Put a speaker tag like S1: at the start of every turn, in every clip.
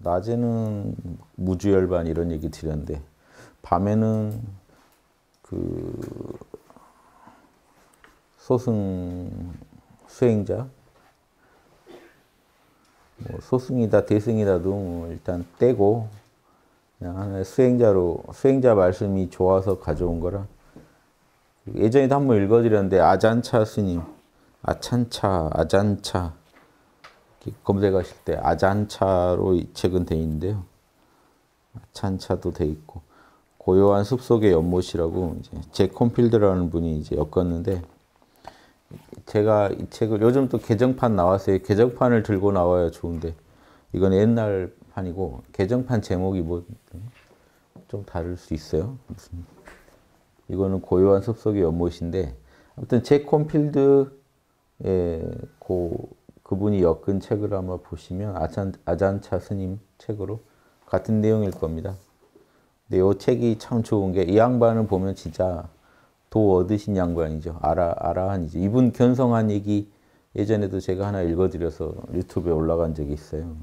S1: 낮에는 무주열반 이런 얘기 드렸는데 밤에는 그 소승 수행자 뭐 소승이다 대승이다도 뭐 일단 떼고 그냥 하나의 수행자로 수행자 말씀이 좋아서 가져온 거라 예전에도 한번 읽어드렸는데 아잔차 스님 아찬차, 아잔차 검색하실 때 아잔차로 이 책은 돼 있는데요. 아찬차도 돼 있고 고요한 숲속의 연못이라고 이제 잭 콤필드라는 분이 이제 엮었는데 제가 이 책을 요즘 또 개정판 나왔어요. 개정판을 들고 나와야 좋은데 이건 옛날 판이고 개정판 제목이 뭐 좀 다를 수 있어요. 무슨 이거는 고요한 숲속의 연못인데 아무튼 잭 콤필드 예, 그, 그분이 엮은 책을 아마 보시면 아잔, 아잔차 스님 책으로 같은 내용일 겁니다. 근데 이 책이 참 좋은 게 이 양반을 보면 진짜 도 얻으신 양반이죠. 아라, 아라한이죠. 이분 견성한 얘기 예전에도 제가 하나 읽어드려서 유튜브에 올라간 적이 있어요.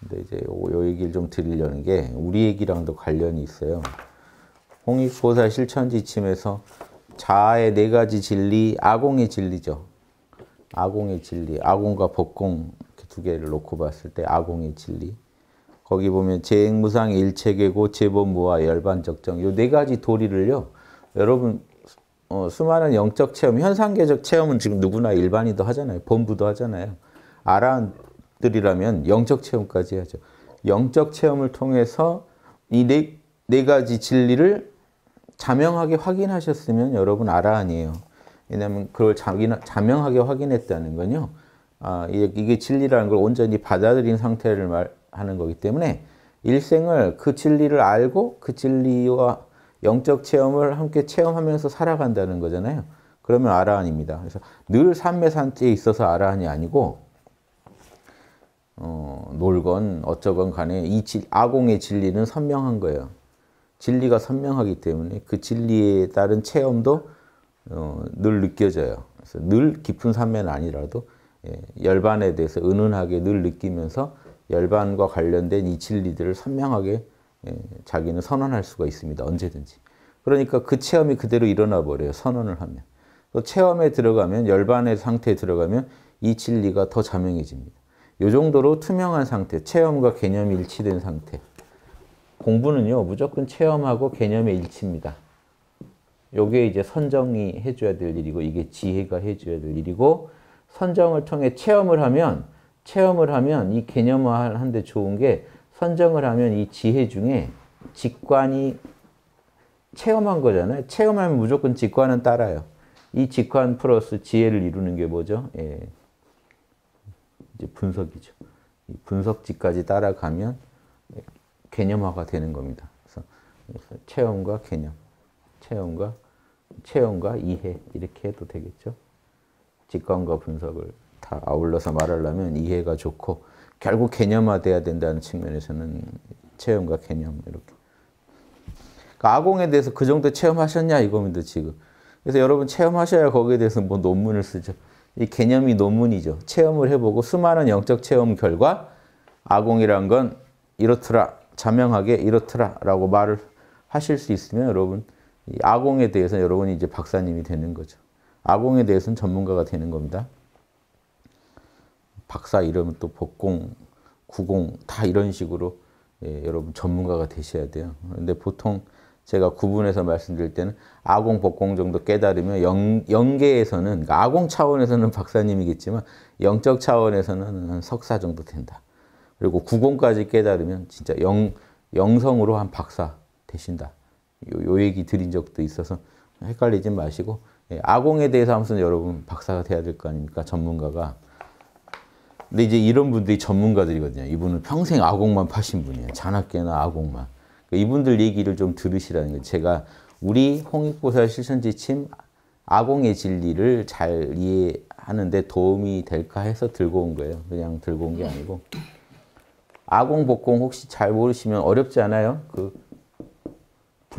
S1: 근데 이제 요, 얘기를 좀 드리려는 게 우리 얘기랑도 관련이 있어요. 홍익보살 실천지침에서 자아의 네 가지 진리, 아공의 진리죠. 아공의 진리, 아공과 법공 두 개를 놓고 봤을 때 아공의 진리. 거기 보면 재행무상 일체계고 제법무와 열반적정 이 네 가지 도리를요. 여러분 어, 수많은 영적 체험, 현상계적 체험은 지금 누구나 일반인도 하잖아요. 본부도 하잖아요. 아라한들이라면 영적 체험까지 하죠. 영적 체험을 통해서 이네네 네 가지 진리를 자명하게 확인하셨으면 여러분 아라한이에요. 왜냐하면 그걸 자기는 자명하게 확인했다는 건요. 아, 이게 진리라는 걸 온전히 받아들인 상태를 말하는 거기 때문에 일생을 그 진리를 알고 그 진리와 영적 체험을 함께 체험하면서 살아간다는 거잖아요. 그러면 아라한입니다. 그래서 늘 삶의 산지에 있어서 아라한이 아니고 어, 놀건 어쩌건 간에 이 진, 아공의 진리는 선명한 거예요. 진리가 선명하기 때문에 그 진리에 따른 체험도 어, 늘 느껴져요. 그래서 늘 깊은 산매는 아니라도 예, 열반에 대해서 은은하게 늘 느끼면서 열반과 관련된 이 진리들을 선명하게 예, 자기는 선언할 수가 있습니다. 언제든지. 그러니까 그 체험이 그대로 일어나 버려요. 선언을 하면. 또 체험에 들어가면 열반의 상태에 들어가면 이 진리가 더 자명해집니다. 이 정도로 투명한 상태, 체험과 개념이 일치된 상태. 공부는요, 무조건 체험하고 개념의 일치입니다. 요게 이제 선정이 해줘야 될 일이고 이게 지혜가 해줘야 될 일이고 선정을 통해 체험을 하면 체험을 하면 이 개념화하는데 좋은 게 선정을 하면 이 지혜 중에 직관이 체험한 거잖아요. 체험하면 무조건 직관은 따라요. 이 직관 플러스 지혜를 이루는 게 뭐죠? 예. 이제 분석이죠. 분석지까지 따라가면 개념화가 되는 겁니다. 그래서, 그래서 체험과 개념. 체험과 체험과 이해 이렇게 해도 되겠죠. 직관과 분석을 다 아울러서 말하려면 이해가 좋고 결국 개념화돼야 된다는 측면에서는 체험과 개념 이렇게. 그러니까 아공에 대해서 그 정도 체험하셨냐 이겁니다 지금. 그래서 여러분 체험하셔야 거기에 대해서 뭐 논문을 쓰죠. 이 개념이 논문이죠. 체험을 해보고 수많은 영적 체험 결과 아공이란 건 이렇더라, 자명하게 이렇더라라고 말을 하실 수 있으면 여러분 이 아공에 대해서 여러분이 이제 박사님이 되는 거죠. 아공에 대해서는 전문가가 되는 겁니다. 박사 이름은 또 복공, 구공 다 이런 식으로 예, 여러분 전문가가 되셔야 돼요. 그런데 보통 제가 구분해서 말씀드릴 때는 아공, 복공 정도 깨달으면 영, 영계에서는 그러니까 아공 차원에서는 박사님이겠지만 영적 차원에서는 한 석사 정도 된다. 그리고 구공까지 깨달으면 진짜 영, 영성으로 한 박사 되신다. 요, 요 얘기 드린 적도 있어서 헷갈리지 마시고 예, 아공에 대해서 아무튼 여러분 박사가 돼야 될 거 아닙니까? 전문가가. 근데 이제 이런 분들이 전문가들이거든요. 이분은 평생 아공만 파신 분이에요. 잔학계나 아공만. 그러니까 이분들 얘기를 좀 들으시라는 거예요. 제가 우리 홍익고사 실천지침 아공의 진리를 잘 이해하는데 도움이 될까 해서 들고 온 거예요. 그냥 들고 온 게 아니고. 아공, 복공 혹시 잘 모르시면 어렵지 않아요? 그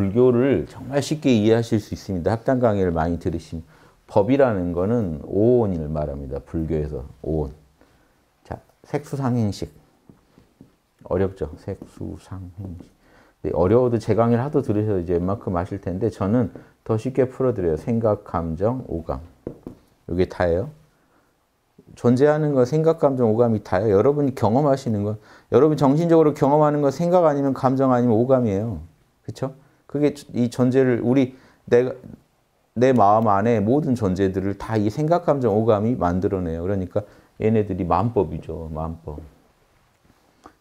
S1: 불교를 정말 쉽게 이해하실 수 있습니다. 합당 강의를 많이 들으시면 법이라는 거는 오온을 말합니다. 불교에서 오온. 자, 색수상행식. 어렵죠. 색수상행식. 네, 어려워도 제 강의를 하도 들으셔서 이제 웬만큼 아실 텐데 저는 더 쉽게 풀어드려요. 생각, 감정, 오감. 이게 다예요. 존재하는 건 생각, 감정, 오감이 다예요. 여러분이 경험하시는 건 여러분 정신적으로 경험하는 건 생각 아니면 감정 아니면 오감이에요. 그렇죠? 그게 이존재를 우리 내가 내 마음 안에 모든 존재들을 다 이 생각, 감정, 오감이 만들어내요. 그러니까 얘네들이 만법이죠. 만법.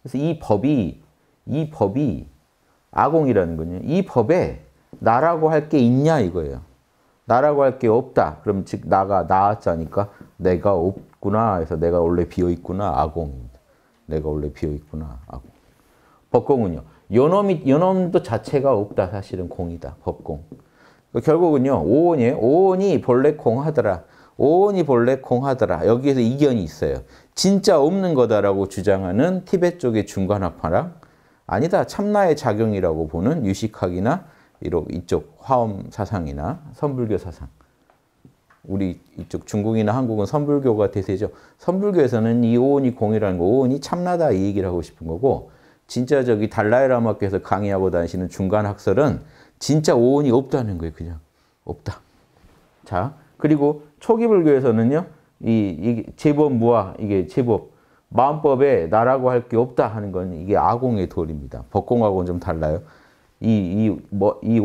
S1: 그래서 이 법이, 이 법이 아공이라는 거냐. 이 법에 나라고 할 게 있냐 이거예요. 나라고 할 게 없다. 그럼 즉 나가 나자니까 내가 없구나. 그서 내가 원래 비어있구나. 아공입니다. 내가 원래 비어있구나. 아공. 법공은요. 요놈이, 요놈도 자체가 없다. 사실은 공이다. 법공. 결국은요. 오온이 오온이 본래 공하더라. 오온이 본래 공하더라. 여기에서 이견이 있어요. 진짜 없는 거다라고 주장하는 티벳 쪽의 중간학파랑 아니다. 참나의 작용이라고 보는 유식학이나 이쪽 화엄 사상이나 선불교 사상. 우리 이쪽 중국이나 한국은 선불교가 대세죠. 선불교에서는 이 오온이 공이라는 거, 오온이 참나다 이 얘기를 하고 싶은 거고 진짜 저기 달라이라마께서 강의하고 다니시는 중간 학설은 진짜 오온이 없다는 거예요. 그냥 없다. 자, 그리고 초기 불교에서는요. 이, 이 제법 무아 이게 제법 마음법에 나라고 할 게 없다 하는 건 이게 아공의 도입니다 법공하고는 좀 달라요. 이 이 뭐 이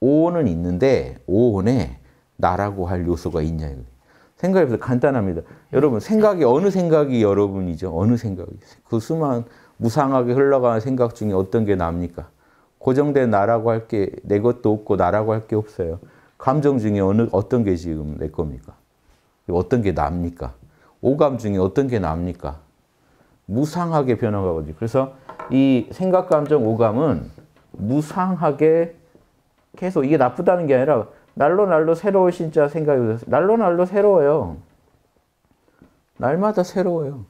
S1: 오온은 있는데 오온에 나라고 할 요소가 있냐 이거. 생각해보세요. 간단합니다. 여러분 생각이 어느 생각이 여러분이죠? 어느 생각이? 그 수많은 무상하게 흘러가는 생각 중에 어떤 게 납니까? 고정된 나라고 할 게 내 것도 없고 나라고 할 게 없어요. 감정 중에 어느 어떤 게 지금 내 겁니까? 어떤 게 납니까? 오감 중에 어떤 게 납니까? 무상하게 변화가거든요. 그래서 이 생각, 감정, 오감은 무상하게 계속 이게 나쁘다는 게 아니라 날로 날로 새로운 진짜 생각이 날로 날로 새로워요. 날마다 새로워요.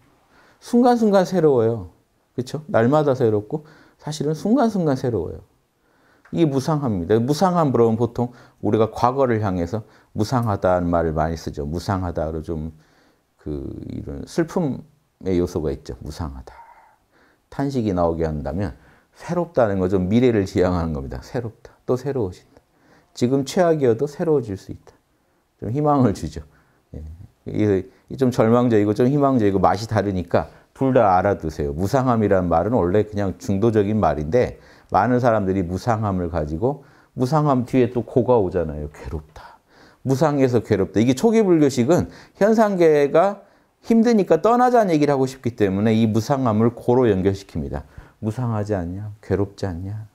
S1: 순간순간 새로워요. 그렇죠? 날마다 새롭고 사실은 순간순간 새로워요. 이게 무상합니다. 무상함 그러면 보통 우리가 과거를 향해서 무상하다는 말을 많이 쓰죠. 무상하다로 좀그 이런 슬픔의 요소가 있죠. 무상하다. 탄식이 나오게 한다면 새롭다는 거죠. 미래를 지향하는 겁니다. 새롭다. 또 새로워진다. 지금 최악이어도 새로워질 수 있다. 좀 희망을 주죠. 예. 이좀 절망적이고 좀 희망적이고 맛이 다르니까 둘다 알아두세요. 무상함이라 말은 원래 그냥 중도적인 말인데 많은 사람들이 무상함을 가지고 무상함 뒤에 또 고가 오잖아요. 괴롭다. 무상해서 괴롭다. 이게 초기 불교식은 현상계가 힘드니까 떠나자는 얘기를 하고 싶기 때문에 이 무상함을 고로 연결시킵니다. 무상하지 않냐? 괴롭지 않냐?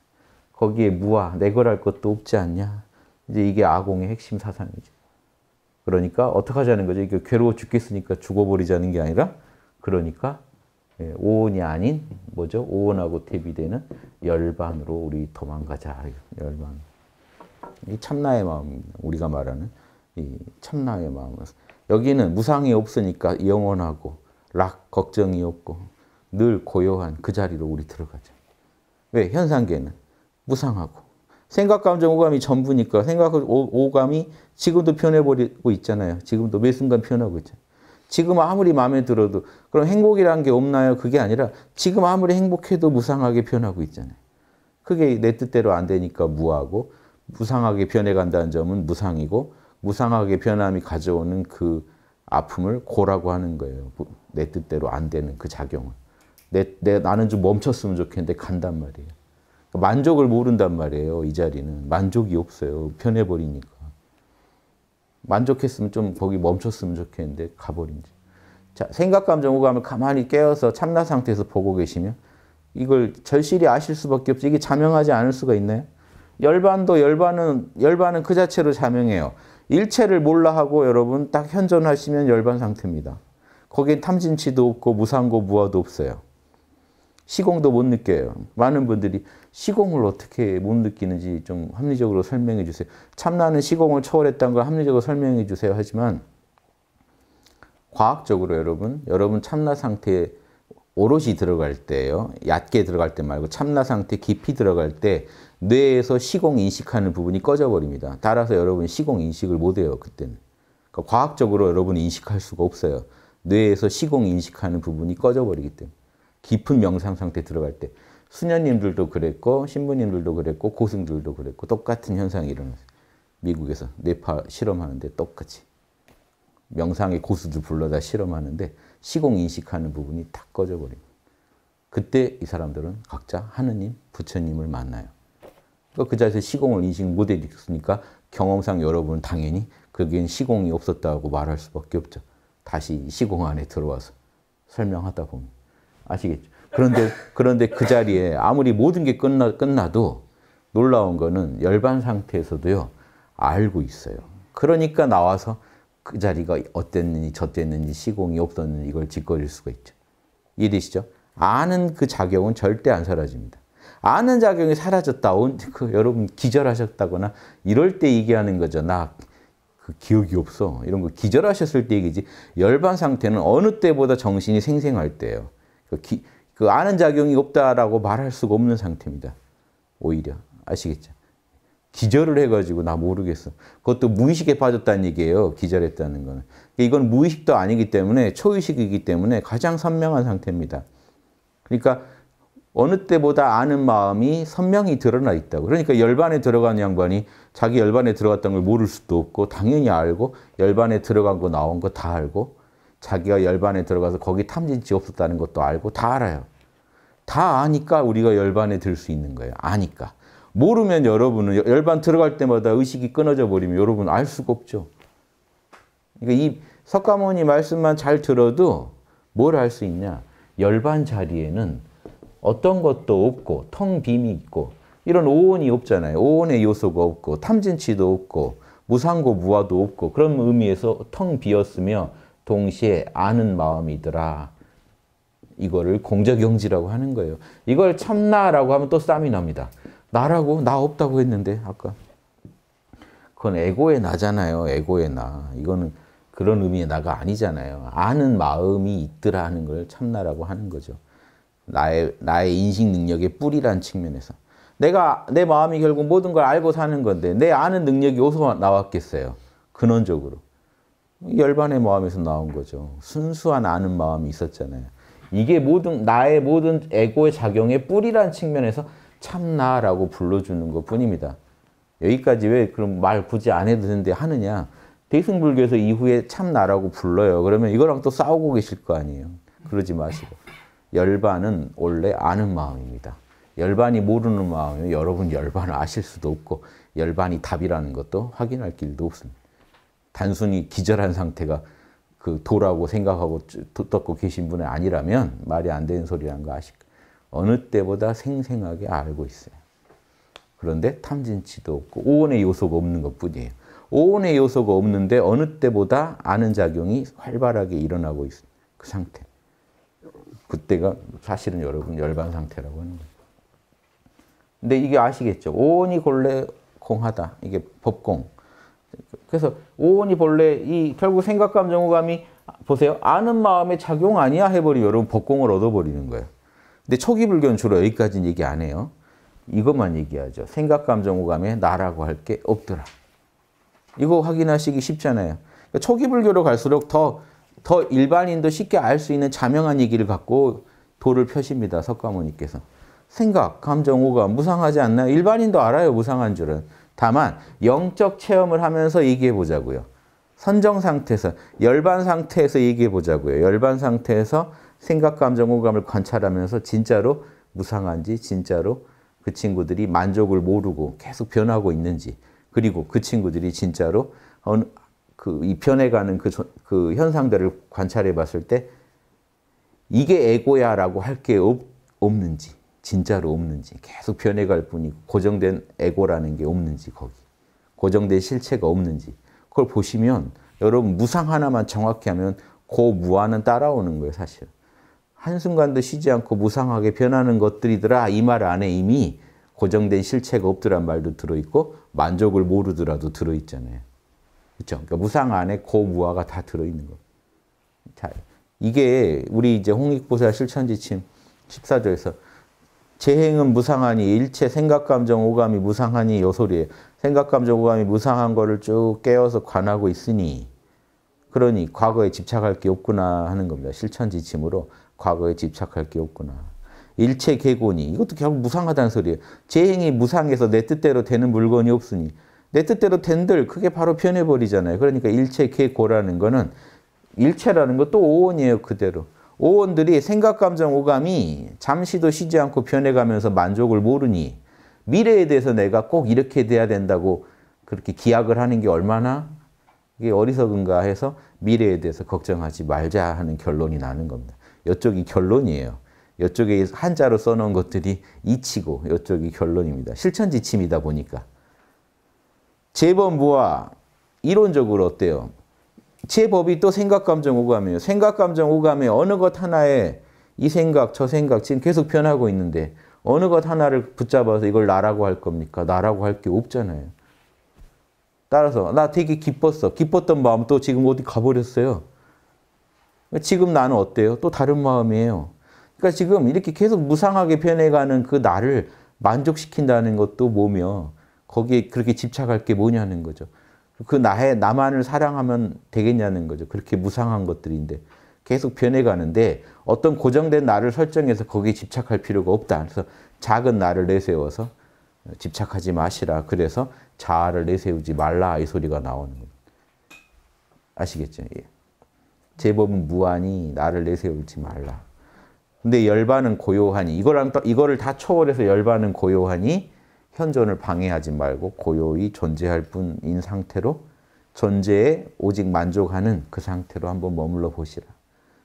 S1: 거기에 무아, 내걸할 것도 없지 않냐? 이제 이게 아공의 핵심 사상이죠. 그러니까 어떻게 하자는 거죠? 이게 괴로워 죽겠으니까 죽어버리자는 게 아니라 그러니까 예, 오온이 아닌 뭐죠? 오온하고 대비되는 열반으로 우리 도망가자. 열반. 이 참나의 마음 우리가 말하는 이 참나의 마음. 여기는 무상이 없으니까 영원하고 락 걱정이 없고 늘 고요한 그 자리로 우리 들어가죠. 왜? 현상계는 무상하고 생각, 감정, 오감이 전부니까 생각, 오감이 지금도 표해버리고 있잖아요. 지금도 매 순간 표하고 있잖아요. 지금 아무리 마음에 들어도 그럼 행복이란 게 없나요? 그게 아니라 지금 아무리 행복해도 무상하게 변하고 있잖아요. 그게 내 뜻대로 안 되니까 무하고 무상하게 변해간다는 점은 무상이고 무상하게 변함이 가져오는 그 아픔을 고라고 하는 거예요. 내 뜻대로 안 되는 그 작용을. 내, 내, 나는 좀 멈췄으면 좋겠는데 간단 말이에요. 만족을 모른단 말이에요. 이 자리는. 만족이 없어요. 변해버리니까. 만족했으면 좀 거기 멈췄으면 좋겠는데 가버린지. 자, 생각감정 오감을 가만히 깨어서 참나 상태에서 보고 계시면 이걸 절실히 아실 수밖에 없지. 이게 자명하지 않을 수가 있나요? 열반도 열반은 열반은 그 자체로 자명해요. 일체를 몰라 하고 여러분 딱 현존하시면 열반 상태입니다. 거긴 탐진치도 없고 무상고 무화도 없어요. 시공도 못 느껴요. 많은 분들이 시공을 어떻게 못 느끼는지 좀 합리적으로 설명해 주세요. 참나는 시공을 초월했다는 걸 합리적으로 설명해 주세요. 하지만 과학적으로 여러분, 여러분 참나 상태에 오롯이 들어갈 때요. 얕게 들어갈 때 말고 참나 상태 깊이 들어갈 때 뇌에서 시공 인식하는 부분이 꺼져버립니다. 따라서 여러분 시공 인식을 못해요. 그때는. 그러니까 과학적으로 여러분 인식할 수가 없어요. 뇌에서 시공 인식하는 부분이 꺼져버리기 때문에. 깊은 명상 상태 들어갈 때. 수녀님들도 그랬고 신부님들도 그랬고 고승들도 그랬고 똑같은 현상이 일어났어요. 미국에서 뇌파 실험하는데 똑같이 명상의 고수들 불러다 실험하는데 시공 인식하는 부분이 다 꺼져버리고 그때 이 사람들은 각자 하느님, 부처님을 만나요. 그러니까 그 자리에서 시공을 인식 못해으니까 경험상 여러분은 당연히 거기엔 시공이 없었다고 말할 수밖에 없죠. 다시 시공 안에 들어와서 설명하다 보면 아시겠죠? 그런데, 그런데 그 자리에 아무리 모든 게 끝나, 끝나도 놀라운 거는 열반 상태에서도요, 알고 있어요. 그러니까 나와서 그 자리가 어땠는지, 저땠는지, 시공이 없었는지 이걸 짓거릴 수가 있죠. 이해되시죠? 아는 그 작용은 절대 안 사라집니다. 아는 작용이 사라졌다. 그 여러분 기절하셨다거나 이럴 때 얘기하는 거죠. 나 그 기억이 없어. 이런 거 기절하셨을 때 얘기지. 열반 상태는 어느 때보다 정신이 생생할 때예요. 그 기, 그 아는 작용이 없다라고 말할 수가 없는 상태입니다. 오히려 아시겠죠? 기절을 해가지고 나 모르겠어. 그것도 무의식에 빠졌다는 얘기예요. 기절했다는 거는. 그러니까 이건 무의식도 아니기 때문에 초의식이기 때문에 가장 선명한 상태입니다. 그러니까 어느 때보다 아는 마음이 선명히 드러나 있다 그러니까 열반에 들어간 양반이 자기 열반에 들어갔던 걸 모를 수도 없고 당연히 알고 열반에 들어간 거 나온 거 다 알고 자기가 열반에 들어가서 거기 탐진치 없었다는 것도 알고 다 알아요. 다 아니까 우리가 열반에 들 수 있는 거예요. 아니까. 모르면 여러분은 열반 들어갈 때마다 의식이 끊어져 버리면 여러분 알 수가 없죠. 그러니까 이 석가모니 말씀만 잘 들어도 뭘 알 수 있냐. 열반 자리에는 어떤 것도 없고 텅 빔이 있고 이런 오온이 없잖아요. 오온의 요소가 없고 탐진치도 없고 무상고 무화도 없고 그런 의미에서 텅 비었으며 동시에 아는 마음이더라. 이거를 공적영지라고 하는 거예요. 이걸 참나라고 하면 또 쌈이 납니다. 나라고? 나 없다고 했는데 아까. 그건 에고의 나잖아요. 에고의 나. 이거는 그런 의미의 나가 아니잖아요. 아는 마음이 있더라 하는 걸 참나라고 하는 거죠. 나의, 나의 인식 능력의 뿌리란 측면에서. 내가, 내 마음이 결국 모든 걸 알고 사는 건데, 내 아는 능력이 어디서 나왔겠어요? 근원적으로. 열반의 마음에서 나온 거죠. 순수한 아는 마음이 있었잖아요. 이게 모든 나의 모든 에고의 작용의 뿌리란 측면에서 참나라고 불러주는 것 뿐입니다. 여기까지 왜 그럼 말 굳이 안 해도 되는데 하느냐? 대승불교에서 이후에 참나라고 불러요. 그러면 이거랑 또 싸우고 계실 거 아니에요. 그러지 마시고. 열반은 원래 아는 마음입니다. 열반이 모르는 마음이면 여러분 열반을 아실 수도 없고 열반이 답이라는 것도 확인할 길도 없습니다. 단순히 기절한 상태가 그 도라고 생각하고 뜯고 계신 분이 아니라면 말이 안 되는 소리라는 거 아실까? 어느 때보다 생생하게 알고 있어요. 그런데 탐진치도 없고 오온의 요소가 없는 것뿐이에요. 오온의 요소가 없는데 어느 때보다 아는 작용이 활발하게 일어나고 있어요. 그 상태. 그때가 사실은 여러분 열반 상태라고 하는 거예요. 근데 이게 아시겠죠? 오온이 본래 공하다. 이게 법공. 그래서 오온이 본래 이 결국 생각감 정오감이 보세요. 아는 마음에 작용 아니야 해버리면 여러분 법공을 얻어버리는 거예요. 근데 초기 불교 주로 여기까지는 얘기 안 해요. 이것만 얘기하죠. 생각감 정오감에 나라고 할 게 없더라. 이거 확인하시기 쉽잖아요. 그러니까 초기 불교로 갈수록 더, 더 일반인도 쉽게 알 수 있는 자명한 얘기를 갖고 도를 펴십니다. 석가모니께서. 생각, 감정, 오감 무상하지 않나요? 일반인도 알아요. 무상한 줄은. 다만 영적 체험을 하면서 얘기해 보자고요. 선정 상태에서 열반 상태에서 얘기해 보자고요. 열반 상태에서 생각, 감정, 호감을 관찰하면서 진짜로 무상한지 진짜로 그 친구들이 만족을 모르고 계속 변하고 있는지 그리고 그 친구들이 진짜로 그이 변해가는 그, 그 현상들을 관찰해 봤을 때 이게 에고야라고 할 게 없는지 진짜로 없는지 계속 변해갈 뿐이고 고정된 에고라는 게 없는지 거기 고정된 실체가 없는지 그걸 보시면 여러분 무상 하나만 정확히 하면 그 무한은 따라오는 거예요 사실 한순간도 쉬지 않고 무상하게 변하는 것들이더라 이 말 안에 이미 고정된 실체가 없더란 말도 들어있고 만족을 모르더라도 들어있잖아요 그렇죠? 그러니까 무상 안에 고무화가 다 들어있는 거. 예 자, 이게 우리 이제 홍익보살 실천지침 14조에서 재행은 무상하니 일체 생각, 감정, 오감이 무상하니 요소리에 생각, 감정, 오감이 무상한 거를 쭉 깨어서 관하고 있으니 그러니 과거에 집착할 게 없구나 하는 겁니다. 실천 지침으로 과거에 집착할 게 없구나. 일체 개고니 이것도 결국 무상하다는 소리예요. 재행이 무상해서 내 뜻대로 되는 물건이 없으니 내 뜻대로 된들 그게 바로 변해버리잖아요. 그러니까 일체 개고라는 거는 일체라는 것도 오원이에요 그대로. 오원들이 생각, 감정, 오감이 잠시도 쉬지 않고 변해가면서 만족을 모르니 미래에 대해서 내가 꼭 이렇게 돼야 된다고 그렇게 기약을 하는 게 얼마나 이게 어리석은가 해서 미래에 대해서 걱정하지 말자 하는 결론이 나는 겁니다. 이쪽이 결론이에요. 이쪽에 한자로 써놓은 것들이 이치고 이쪽이 결론입니다. 실천지침이다 보니까. 제법 모아 이론적으로 어때요? 제법이 또 생각, 감정, 오감이에요. 생각, 감정, 오감에 어느 것 하나에 이 생각, 저 생각 지금 계속 변하고 있는데 어느 것 하나를 붙잡아서 이걸 나라고 할 겁니까? 나라고 할 게 없잖아요. 따라서 나 되게 기뻤어. 기뻤던 마음 또 지금 어디 가버렸어요. 지금 나는 어때요? 또 다른 마음이에요. 그러니까 지금 이렇게 계속 무상하게 변해가는 그 나를 만족시킨다는 것도 뭐며 거기에 그렇게 집착할 게 뭐냐는 거죠. 그 나의 나만을 사랑하면 되겠냐는 거죠. 그렇게 무상한 것들인데 계속 변해가는데 어떤 고정된 나를 설정해서 거기에 집착할 필요가 없다. 그래서 작은 나를 내세워서 집착하지 마시라. 그래서 자아를 내세우지 말라 이 소리가 나오는 겁니다. 아시겠죠? 예. 제법은 무한히 나를 내세우지 말라. 근데 열반은 고요하니 이거랑 이거를 다 초월해서 열반은 고요하니 현존을 방해하지 말고 고요히 존재할 뿐인 상태로 존재에 오직 만족하는 그 상태로 한번 머물러 보시라.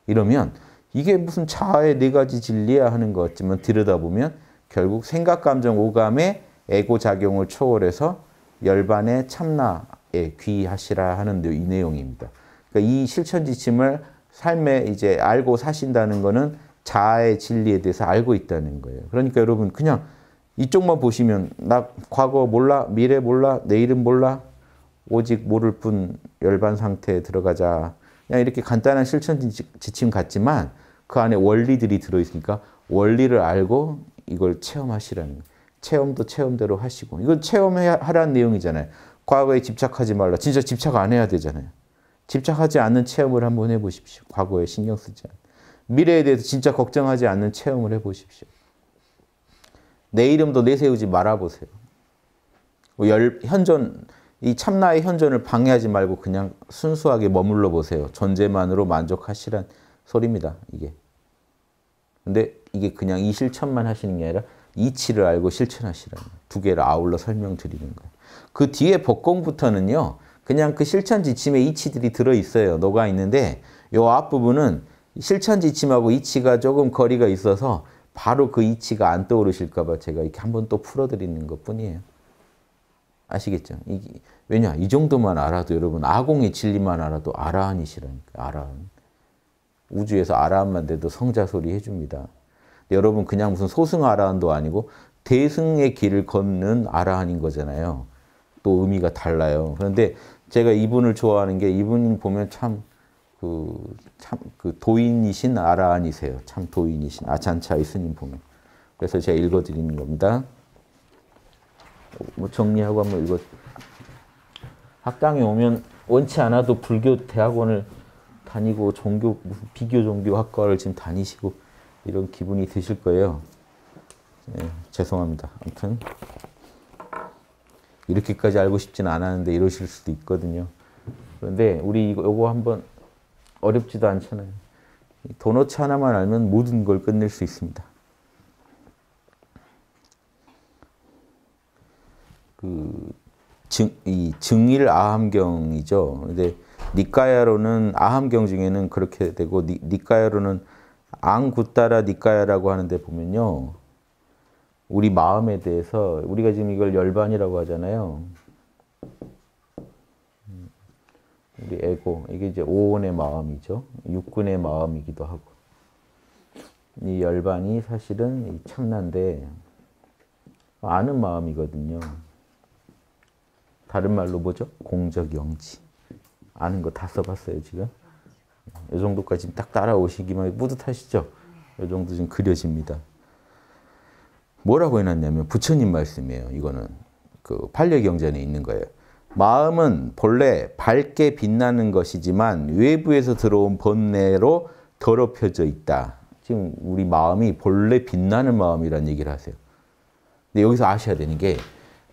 S1: 이러면 이게 무슨 자아의 네 가지 진리야 하는 것 같지만 들여다보면 결국 생각, 감정, 오감의 에고작용을 초월해서 열반의 참나에 귀하시라 하는 이 내용입니다. 그러니까 이 실천 지침을 삶에 이제 알고 사신다는 것은 자아의 진리에 대해서 알고 있다는 거예요. 그러니까 여러분 그냥 이쪽만 보시면 나 과거 몰라, 미래 몰라, 내일은 몰라, 오직 모를 뿐 열반 상태에 들어가자. 그냥 이렇게 간단한 실천 지침 같지만 그 안에 원리들이 들어있으니까 원리를 알고 이걸 체험하시라는 체험도 체험대로 하시고 이건 체험하라는 내용이잖아요. 과거에 집착하지 말라. 진짜 집착 안 해야 되잖아요. 집착하지 않는 체험을 한번 해보십시오. 과거에 신경 쓰지 않 미래에 대해서 진짜 걱정하지 않는 체험을 해보십시오. 내 이름도 내세우지 말아보세요. 뭐 현존, 이 참나의 현존을 방해하지 말고 그냥 순수하게 머물러 보세요. 존재만으로 만족하시란 소리입니다. 이게. 근데 이게 그냥 이 실천만 하시는 게 아니라 이치를 알고 실천하시라는 두 개를 아울러 설명드리는 거예요. 그 뒤에 복공부터는요. 그냥 그 실천 지침에 이치들이 들어 있어요. 녹아 있는데 요 앞부분은 실천 지침하고 이치가 조금 거리가 있어서 바로 그 이치가 안 떠오르실까 봐 제가 이렇게 한 번 또 풀어드리는 것뿐이에요. 아시겠죠? 이게, 왜냐? 이 정도만 알아도 여러분 아공의 진리만 알아도 아라한이시라니까. 아라한. 우주에서 아라한만 돼도 성자 소리 해줍니다. 여러분 그냥 무슨 소승 아라한도 아니고 대승의 길을 걷는 아라한인 거잖아요. 또 의미가 달라요. 그런데 제가 이분을 좋아하는 게 이분 보면 참 그, 참, 그 도인이신 아라한이세요. 참 도인이신 아찬차이 스님 보면. 그래서 제가 읽어드리는 겁니다. 뭐 정리하고 한번 읽어. 학당에 오면 원치 않아도 불교 대학원을 다니고 종교 비교 종교 학과를 지금 다니시고 이런 기분이 드실 거예요. 네, 죄송합니다. 아무튼 이렇게까지 알고 싶진 않았는데 이러실 수도 있거든요. 그런데 우리 이거, 이거 한번 어렵지도 않잖아요. 도넛 하나만 알면 모든 걸 끝낼 수 있습니다. 그, 증, 이 증일 아함경이죠. 근데 니까야로는 아함경 중에는 그렇게 되고 니, 니까야로는 앙구따라 니까야라고 하는데 보면요. 우리 마음에 대해서 우리가 지금 이걸 열반이라고 하잖아요. 우리 에고 이게 이제 오온의 마음이죠. 육군의 마음이기도 하고 이 열반이 사실은 참난데 아는 마음이거든요. 다른 말로 뭐죠? 공적 영지. 아는 거 다 써봤어요 지금. 이 정도까지 딱 따라오시기만 뿌듯하시죠? 이 정도 좀 그려집니다. 뭐라고 해놨냐면 부처님 말씀이에요. 이거는 그 팔례경전에 있는 거예요. 마음은 본래 밝게 빛나는 것이지만 외부에서 들어온 번뇌로 더럽혀져 있다. 지금 우리 마음이 본래 빛나는 마음이란 얘기를 하세요. 근데 여기서 아셔야 되는 게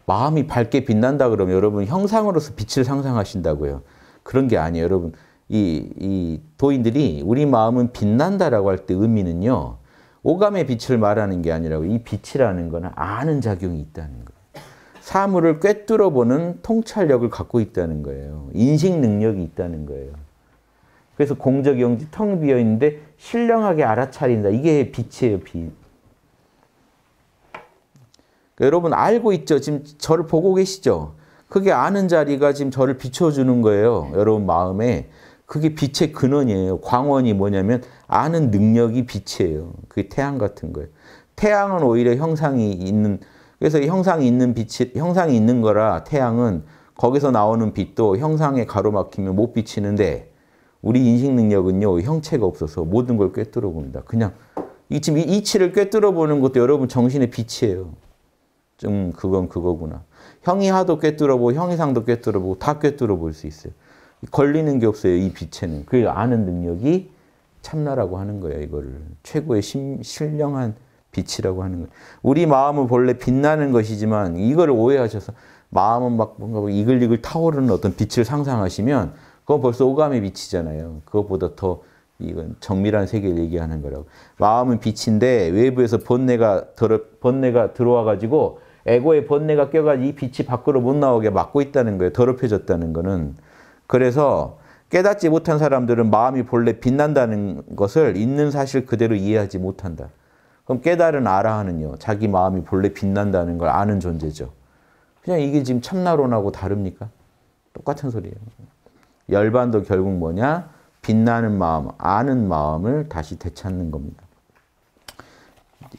S1: 마음이 밝게 빛난다 그러면 여러분 형상으로서 빛을 상상하신다고요. 그런 게 아니에요. 여러분 이, 이 도인들이 우리 마음은 빛난다라고 할 때 의미는요. 오감의 빛을 말하는 게아니라이 빛이라는 거는 아는 작용이 있다는 거 사물을 꿰뚫어 보는 통찰력을 갖고 있다는 거예요. 인식 능력이 있다는 거예요. 그래서 공적 영지 텅 비어 있는데 신령하게 알아차린다. 이게 빛이에요, 빛. 그러니까 여러분 알고 있죠? 지금 저를 보고 계시죠? 그게 아는 자리가 지금 저를 비춰주는 거예요. 여러분 마음에. 그게 빛의 근원이에요. 광원이 뭐냐면 아는 능력이 빛이에요. 그게 태양 같은 거예요. 태양은 오히려 형상이 있는 그래서 형상이 있는 빛이 형상이 있는 거라 태양은 거기서 나오는 빛도 형상에 가로막히면 못 비치는데 우리 인식 능력은요 형체가 없어서 모든 걸 꿰뚫어 봅니다. 그냥 이 지금 이치를 꿰뚫어 보는 것도 여러분 정신의 빛이에요. 좀 그건 그거구나. 형이하도 꿰뚫어 보고 형이상도 꿰뚫어 보고 다 꿰뚫어 볼 수 있어요. 걸리는 게 없어요 이 빛에는. 그 아는 능력이 참나라고 하는 거예요 이거를 최고의 심, 신령한 빛이라고 하는 거예요. 우리 마음은 본래 빛나는 것이지만 이걸 오해하셔서 마음은 막 뭔가 뭐 이글이글 타오르는 어떤 빛을 상상하시면 그건 벌써 오감의 빛이잖아요. 그것보다 더 이건 정밀한 세계를 얘기하는 거라고. 마음은 빛인데 외부에서 번뇌가 들어 번뇌가 들어와 가지고 에고의 번뇌가 껴가지고 이 빛이 밖으로 못 나오게 막고 있다는 거예요. 더럽혀졌다는 거는. 그래서 깨닫지 못한 사람들은 마음이 본래 빛난다는 것을 있는 사실 그대로 이해하지 못한다. 그럼 깨달은 아라하는요. 자기 마음이 본래 빛난다는 걸 아는 존재죠. 그냥 이게 지금 참나론하고 다릅니까? 똑같은 소리예요. 열반도 결국 뭐냐? 빛나는 마음, 아는 마음을 다시 되찾는 겁니다.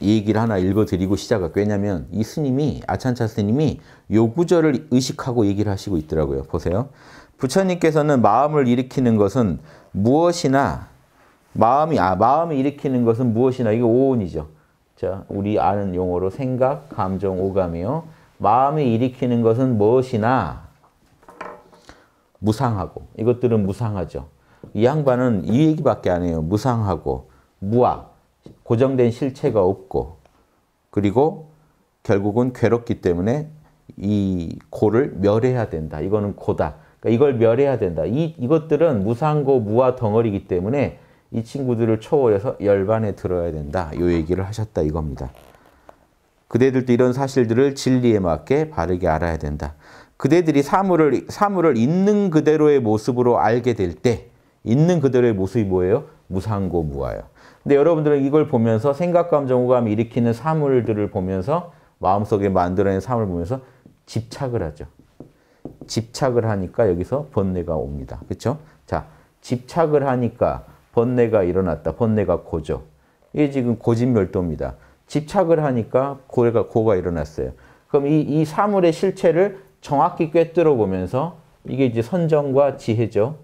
S1: 이 얘기를 하나 읽어드리고 시작할 왜냐면 이 스님이, 아찬차 스님이 요 구절을 의식하고 얘기를 하시고 있더라고요. 보세요. 부처님께서는 마음을 일으키는 것은 무엇이나 마음이, 아, 마음이 일으키는 것은 무엇이나, 이게 오온이죠. 자, 우리 아는 용어로 생각, 감정, 오감이요. 마음에 일으키는 것은 무엇이나 무상하고 이것들은 무상하죠. 이 양반은 이 얘기밖에 안 해요. 무상하고 무아 고정된 실체가 없고 그리고 결국은 괴롭기 때문에 이 고를 멸해야 된다. 이거는 고다. 그러니까 이걸 멸해야 된다. 이, 이것들은 무상고 무아 덩어리이기 때문에 이 친구들을 초월해서 열반에 들어야 된다. 요 얘기를 하셨다 이겁니다. 그대들도 이런 사실들을 진리에 맞게 바르게 알아야 된다. 그대들이 사물을 사물을 있는 그대로의 모습으로 알게 될 때 있는 그대로의 모습이 뭐예요? 무상고 무아요. 근데 여러분들은 이걸 보면서 생각 감정 오감이 일으키는 사물들을 보면서 마음속에 만들어낸 사물을 보면서 집착을 하죠. 집착을 하니까 여기서 번뇌가 옵니다. 그렇죠? 자, 집착을 하니까 번뇌가 일어났다. 번뇌가 고죠. 이게 지금 고진멸도입니다. 집착을 하니까 고가, 고가 일어났어요. 그럼 이, 이 사물의 실체를 정확히 꿰뚫어 보면서 이게 이제 선정과 지혜죠.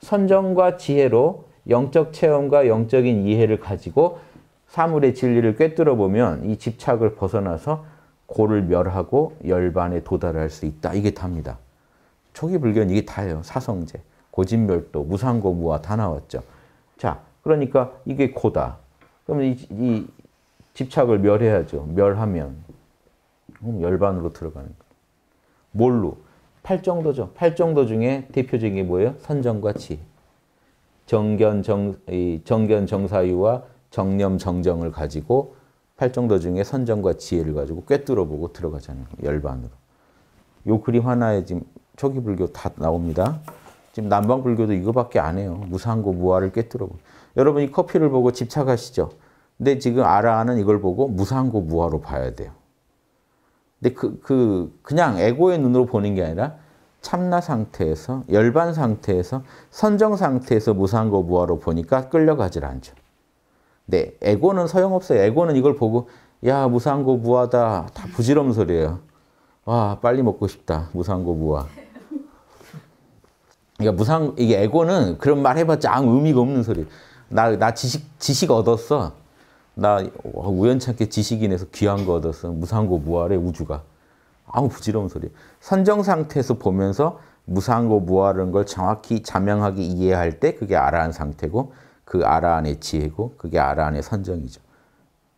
S1: 선정과 지혜로 영적 체험과 영적인 이해를 가지고 사물의 진리를 꿰뚫어 보면 이 집착을 벗어나서 고를 멸하고 열반에 도달할 수 있다. 이게 답니다. 초기 불견 이게 다예요. 사성제, 고진멸도, 무상고무와 다 나왔죠. 자, 그러니까 이게 코다 그러면 이, 이 집착을 멸해야죠. 멸하면. 그럼 열반으로 들어가는 거예요. 뭘로? 팔정도죠. 팔정도 중에 대표적인 게 뭐예요? 선정과 지 정견, 정, 이, 정견 정사유와 정념 정정을 가지고 팔정도 중에 선정과 지혜를 가지고 꿰뚫어보고 들어가잖아요. 열반으로. 요 그림 하나에 지금 초기 불교 다 나옵니다. 지금 남방불교도 이거밖에 안 해요. 무상고 무아를 깨뜨려. 여러분 이 커피를 보고 집착하시죠. 근데 지금 아라는 이걸 보고 무상고 무아로 봐야 돼요. 근데 그, 그 그냥 에고의 눈으로 보는 게 아니라 참나 상태에서 열반 상태에서 선정 상태에서 무상고 무아로 보니까 끌려가질 않죠. 네, 에고는 소용없어요. 에고는 이걸 보고 야 무상고 무하다 다부질없 소리예요. 와 빨리 먹고 싶다 무상고 무하. 그러니까 무상 이게 에고는 그런 말 해봤자 아무 의미가 없는 소리. 나나 지식 지식 얻었어. 나 우연찮게 지식인에서 귀한 거 얻었어. 무상고 무아래 우주가. 아무 부질없는 소리. 선정 상태에서 보면서 무상고 무아라는 걸 정확히 자명하게 이해할 때 그게 아라한 상태고 그 아라 안의 지혜고 그게 아라 안의 선정이죠.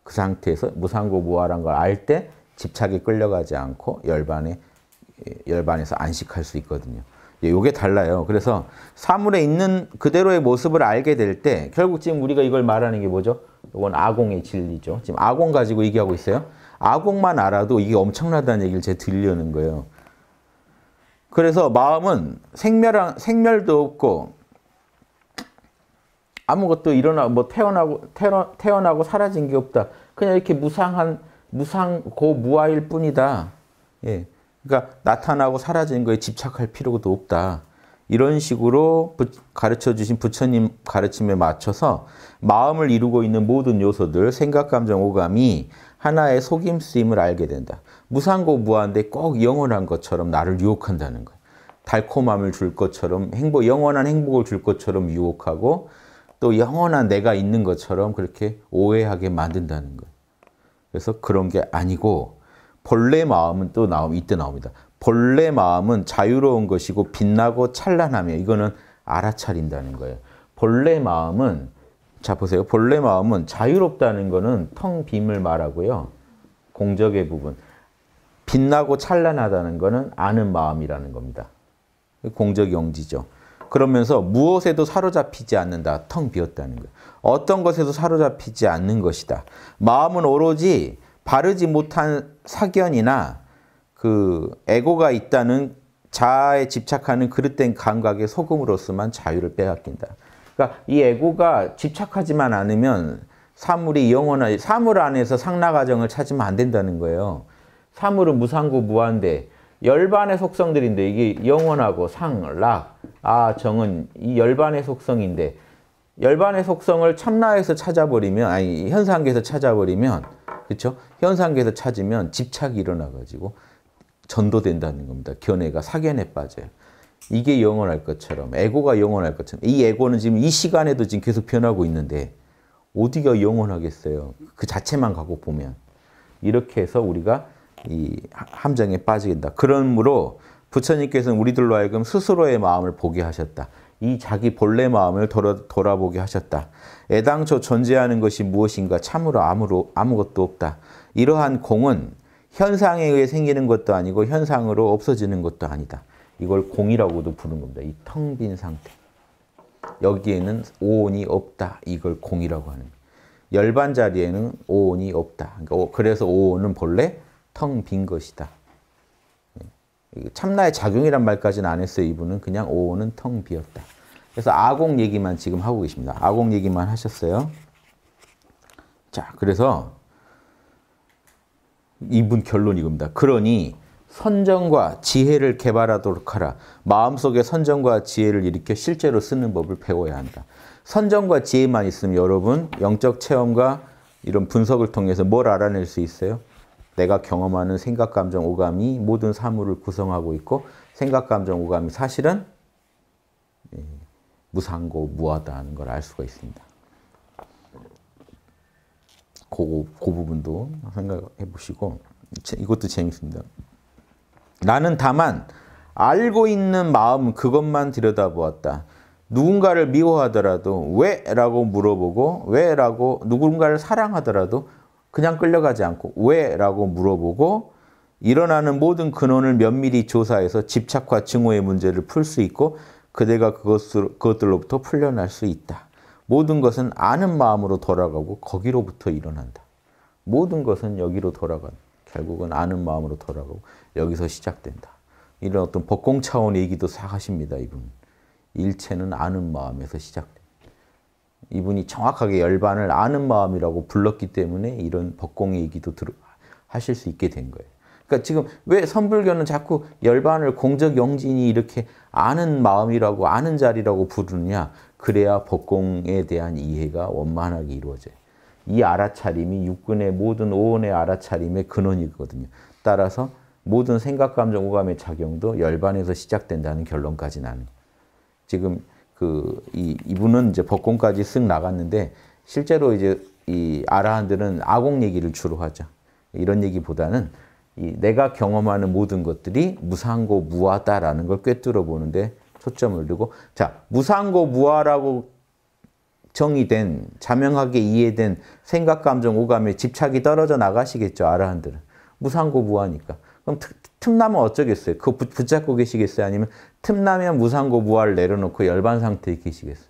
S1: 그 상태에서 무상고 무아란 걸알 때 집착에 끌려가지 않고 열반에 열반에서 안식할 수 있거든요. 예, 요게 달라요. 그래서 사물에 있는 그대로의 모습을 알게 될 때 결국 지금 우리가 이걸 말하는 게 뭐죠? 이건 아공의 진리죠. 지금 아공 가지고 얘기하고 있어요. 아공만 알아도 이게 엄청나다는 얘기를 제 들려는 거예요. 그래서 마음은 생멸, 생멸도 없고 아무것도 일어나 뭐 태어나고 태어, 태어나고 사라진 게 없다. 그냥 이렇게 무상한 무상고 무아일 뿐이다. 예. 그러니까 나타나고 사라진는 거에 집착할 필요도 없다. 이런 식으로 가르쳐 주신 부처님 가르침에 맞춰서 마음을 이루고 있는 모든 요소들, 생각, 감정, 오감이 하나의 속임수임을 알게 된다. 무상고 무한데 꼭 영원한 것처럼 나를 유혹한다는 거 달콤함을 줄 것처럼, 행복, 영원한 행복을 줄 것처럼 유혹하고 또 영원한 내가 있는 것처럼 그렇게 오해하게 만든다는 거 그래서 그런 게 아니고 본래 마음은 또 나옴 이때 나옵니다. 본래 마음은 자유로운 것이고 빛나고 찬란하며 이거는 알아차린다는 거예요. 본래 마음은 자 보세요. 본래 마음은 자유롭다는 거는 텅 빔을 말하고요. 공적의 부분. 빛나고 찬란하다는 거는 아는 마음이라는 겁니다. 공적 영지죠. 그러면서 무엇에도 사로잡히지 않는다. 텅 비었다는 거예요. 어떤 것에도 사로잡히지 않는 것이다. 마음은 오로지 바르지 못한 사견이나 그 에고가 있다는 자아에 집착하는 그릇된 감각의 소금으로서만 자유를 빼앗긴다. 그러니까 이 에고가 집착하지만 않으면 사물이 영원한 사물 안에서 상라 과정을 찾으면 안 된다는 거예요. 사물은 무상고 무한대 열반의 속성들인데 이게 영원하고 상, 락, 아, 정은 이 열반의 속성인데 열반의 속성을 참나에서 찾아버리면 아니 현상계에서 찾아버리면 그렇죠? 현상계에서 찾으면 집착이 일어나가지고 전도된다는 겁니다. 견해가 사견에 빠져요. 이게 영원할 것처럼, 에고가 영원할 것처럼. 이 에고는 지금 이 시간에도 지금 계속 변하고 있는데 어디가 영원하겠어요? 그 자체만 가고 보면. 이렇게 해서 우리가 이 함정에 빠지겠다. 그러므로 부처님께서는 우리들로 하여금 스스로의 마음을 보게 하셨다. 이 자기 본래 마음을 돌아, 보게 하셨다. 애당초 존재하는 것이 무엇인가 참으로 아무로, 아무것도 없다. 이러한 공은 현상에 의해 생기는 것도 아니고 현상으로 없어지는 것도 아니다. 이걸 공이라고도 부른 겁니다. 이 텅 빈 상태. 여기에는 오온이 없다. 이걸 공이라고 하는 열반 자리에는 오온이 없다. 그러니까 그래서 오온은 본래 텅 빈 것이다. 참나의 작용이란 말까지는 안 했어요. 이분은 그냥 오는 텅 비었다. 그래서 아공 얘기만 지금 하고 계십니다. 아공 얘기만 하셨어요. 자, 그래서 이분 결론이 겁니다. 그러니 선정과 지혜를 개발하도록 하라. 마음속에 선정과 지혜를 일으켜 실제로 쓰는 법을 배워야 한다. 선정과 지혜만 있으면 여러분 영적 체험과 이런 분석을 통해서 뭘 알아낼 수 있어요? 내가 경험하는 생각, 감정, 오감이 모든 사물을 구성하고 있고 생각, 감정, 오감이 사실은 예, 무상고 무하다는 걸 알 수가 있습니다. 그, 그 부분도 생각해 보시고 이것도 재밌습니다. 나는 다만 알고 있는 마음 그것만 들여다보았다. 누군가를 미워하더라도 왜? 라고 물어보고 왜? 라고 누군가를 사랑하더라도 그냥 끌려가지 않고 왜? 라고 물어보고 일어나는 모든 근원을 면밀히 조사해서 집착과 증오의 문제를 풀 수 있고 그대가 그것으로, 그것들로부터 풀려날 수 있다. 모든 것은 아는 마음으로 돌아가고 거기로부터 일어난다. 모든 것은 여기로 돌아간 결국은 아는 마음으로 돌아가고 여기서 시작된다. 이런 어떤 법공 차원의 얘기도 사 하십니다. 이분. 일체는 아는 마음에서 시작된다. 이분이 정확하게 열반을 아는 마음이라고 불렀기 때문에 이런 법공의 얘기도 들, 하실 수 있게 된 거예요. 그러니까 지금 왜 선불교는 자꾸 열반을 공적 영진이 이렇게 아는 마음이라고 아는 자리라고 부르느냐? 그래야 법공에 대한 이해가 원만하게 이루어져요. 이 알아차림이 육근의 모든 오온의 알아차림의 근원이거든요. 따라서 모든 생각, 감정, 오감의 작용도 열반에서 시작된다는 결론까지 나는 지금 그이 이분은 이제 법공까지 쓱 나갔는데 실제로 이제 이 아라한들은 아공 얘기를 주로 하죠. 이런 얘기보다는 이 내가 경험하는 모든 것들이 무상고 무하다라는 걸 꿰뚫어 보는데 초점을 두고 자 무상고 무하라고 정의된 자명하게 이해된 생각 감정 오감에 집착이 떨어져 나가시겠죠 아라한들은 무상고 무하니까 그럼 특, 틈나면 어쩌겠어요? 그거 붙잡고 계시겠어요? 아니면 틈나면 무상고 무화를 내려놓고 열반 상태에 계시겠어요?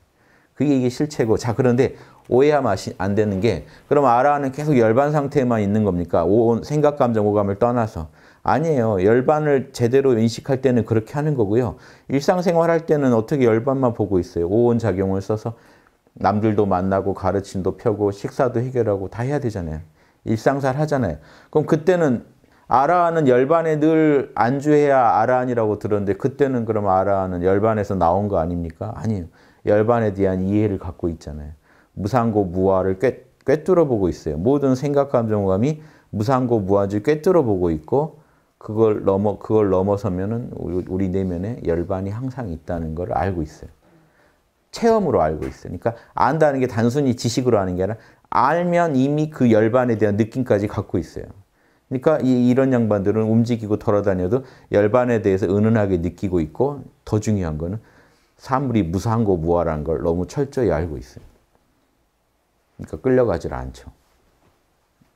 S1: 그게 이게 실체고. 자, 그런데 오해하면 안 되는 게 그럼 아라는 계속 열반 상태에만 있는 겁니까? 오, 생각, 감정, 오감을 떠나서. 아니에요. 열반을 제대로 인식할 때는 그렇게 하는 거고요. 일상생활할 때는 어떻게 열반만 보고 있어요. 오온 작용을 써서 남들도 만나고 가르침도 펴고 식사도 해결하고 다 해야 되잖아요. 일상살 하잖아요. 그럼 그때는 아라아는 열반에 늘 안주해야 아라한이라고 들었는데 그때는 그럼 아라아는 열반에서 나온 거 아닙니까? 아니요. 열반에 대한 이해를 갖고 있잖아요. 무상고 무아를 꿰, 꿰뚫어 보고 있어요. 모든 생각 감정감이 무상고 무아지 꿰뚫어 보고 있고 그걸 넘어 그걸 넘어서면은 우리, 우리 내면에 열반이 항상 있다는 걸 알고 있어요. 체험으로 알고 있어요. 그러니까 안다는 게 단순히 지식으로 아는 게 아니라 알면 이미 그 열반에 대한 느낌까지 갖고 있어요. 그러니까 이, 이런 양반들은 움직이고 돌아다녀도 열반에 대해서 은은하게 느끼고 있고 더 중요한 거는 사물이 무사한 거 무활한 걸 너무 철저히 알고 있어요. 그러니까 끌려가질 않죠.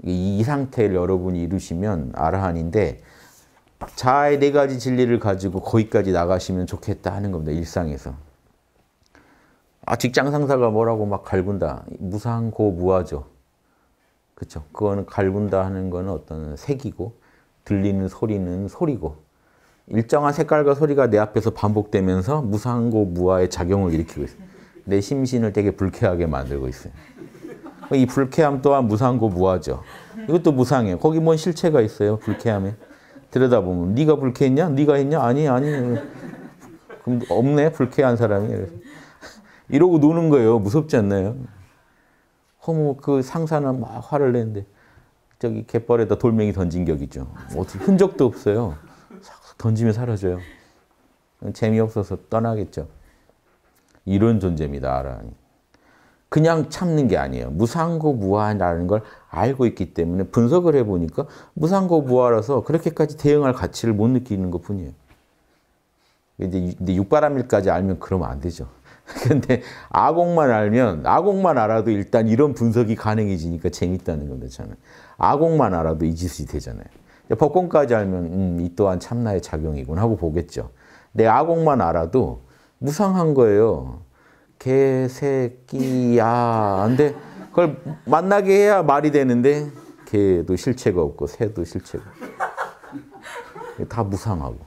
S1: 이, 이 상태를 여러분이 이루시면 아라한인데 자의네 가지 진리를 가지고 거기까지 나가시면 좋겠다 하는 겁니다. 일상에서. 아, 직장 상사가 뭐라고 막 갈군다. 무상고 무하죠. 그렇죠. 그거는 갈군다 하는 거는 어떤 색이고 들리는 소리는 소리고 일정한 색깔과 소리가 내 앞에서 반복되면서 무상고 무아의 작용을 일으키고 있어요. 내 심신을 되게 불쾌하게 만들고 있어요. 이 불쾌함 또한 무상고 무아죠. 이것도 무상해요. 거기 뭔 실체가 있어요. 불쾌함에. 들여다보면 네가 불쾌했냐? 네가 했냐? 아니 아니. 그럼 없네 불쾌한 사람이. 이러고 노는 거예요. 무섭지 않나요? 그럼 뭐 그 상사는 막 화를 내는데 저기 갯벌에다 돌멩이 던진 격이죠. 어떻게 흔적도 없어요. 던지면 사라져요. 재미없어서 떠나겠죠. 이런 존재입니다. 그냥 참는 게 아니에요. 무상고 무아라는 걸 알고 있기 때문에 분석을 해보니까 무상고 무아라서 그렇게까지 대응할 가치를 못 느끼는 것 뿐이에요. 이제 육바람일까지 알면 그러면 안 되죠. 근데 아공만 알면 아공만 알아도 일단 이런 분석이 가능해지니까 재밌다는 겁니다. 저는 아공만 알아도 이 짓이 되잖아요. 법권까지 알면 음, 이 또한 참나의 작용이군 하고 보겠죠. 내 아공만 알아도 무상한 거예요. 개새끼야. 근데 그걸 만나게 해야 말이 되는데 개도 실체가 없고 새도 실체가 다 무상하고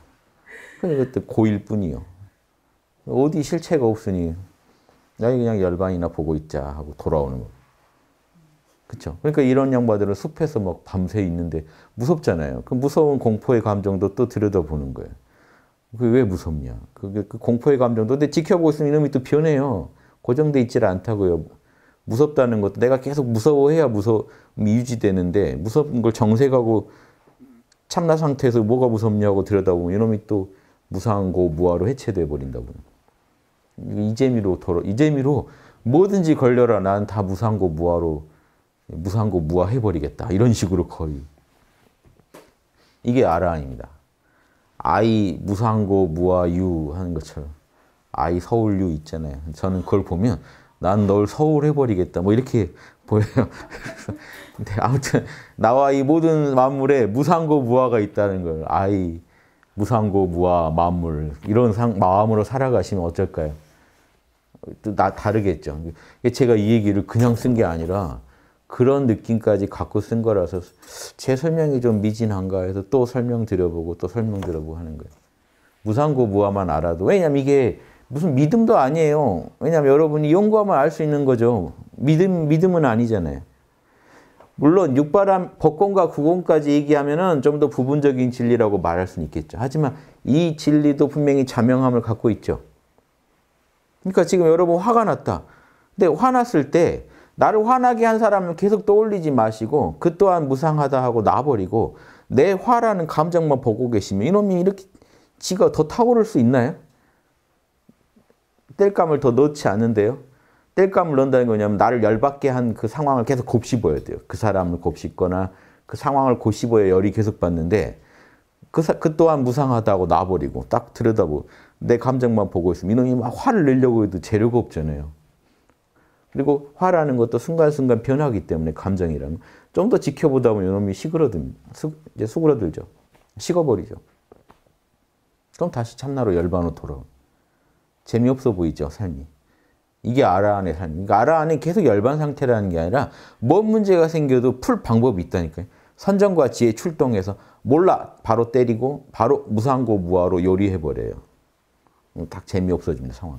S1: 그러니 고일 뿐이요. 어디 실체가 없으니 나 그냥 열반이나 보고 있자 하고 돌아오는 거. 그렇죠? 그러니까 이런 양반들은 숲에서 막 밤새 있는데 무섭잖아요. 그 무서운 공포의 감정도 또 들여다보는 거예요. 그게 왜 무섭냐? 그게 그 공포의 감정도 근데 지켜보고 있으면 이놈이 또 변해요. 고정돼 있질 않다고요. 무섭다는 것도 내가 계속 무서워해야 무서 유지되는데 무서운 걸 정색하고 참나 상태에서 뭐가 무섭냐고 들여다보면 이놈이 또 무상고 무아로 해체돼 버린다고요. 이재미로 덜어 이재미로 뭐든지 걸려라 난 다 무상고 무아로 무상고 무아해 버리겠다 이런 식으로 거의 이게 아라입니다 아이 무상고 무아유 하는 것처럼 아이 서울유 있잖아요. 저는 그걸 보면 난 널 서울해 버리겠다 뭐 이렇게 보여요. 근데 아무튼 나와 이 모든 만물에 무상고 무아가 있다는 걸 아이 무상고 무아 만물 이런 상, 마음으로 살아가시면 어쩔까요? 또나 다르겠죠. 제가 이 얘기를 그냥 쓴 게 아니라 그런 느낌까지 갖고 쓴 거라서 제 설명이 좀 미진한가 해서 또 설명 드려보고 또 설명 드려보고 하는 거예요. 무상고 무아만 알아도 왜냐면 이게 무슨 믿음도 아니에요. 왜냐면 여러분이 연구하면 알 수 있는 거죠. 믿음 믿음은 아니잖아요. 물론 육바람 법권과 구권까지 얘기하면은 좀 더 부분적인 진리라고 말할 수는 있겠죠. 하지만 이 진리도 분명히 자명함을 갖고 있죠. 그러니까 지금 여러분 화가 났다. 근데 화났을 때 나를 화나게 한 사람을 계속 떠올리지 마시고 그 또한 무상하다 하고 놔버리고 내 화라는 감정만 보고 계시면 이놈이 이렇게 지가 더 타오를 수 있나요? 뗄감을 더 넣지 않는데요. 뗄감을 넣는다는 거냐면 나를 열받게 한 그 상황을 계속 곱씹어야 돼요. 그 사람을 곱씹거나 그 상황을 곱씹어야 열이 계속 받는데 그, 사, 그 또한 무상하다고 놔버리고 딱 들여다보고 내 감정만 보고 있으면 이놈이 막 화를 내려고 해도 재료가 없잖아요. 그리고 화라는 것도 순간순간 변하기 때문에 감정이라면 좀더 지켜보다 보면 이놈이 시그러듭 이제 수그러들죠. 식어버리죠. 그럼 다시 참나로 열반으로 돌아오 재미없어 보이죠, 삶이. 이게 아라 안의 삶. 그러니까 아라 안에 계속 열반 상태라는 게 아니라 뭔 문제가 생겨도 풀 방법이 있다니까요. 선정과 지혜 출동해서 몰라 바로 때리고 바로 무상고 무아로 요리해버려요. 뭐 딱 재미없어집니다, 상황.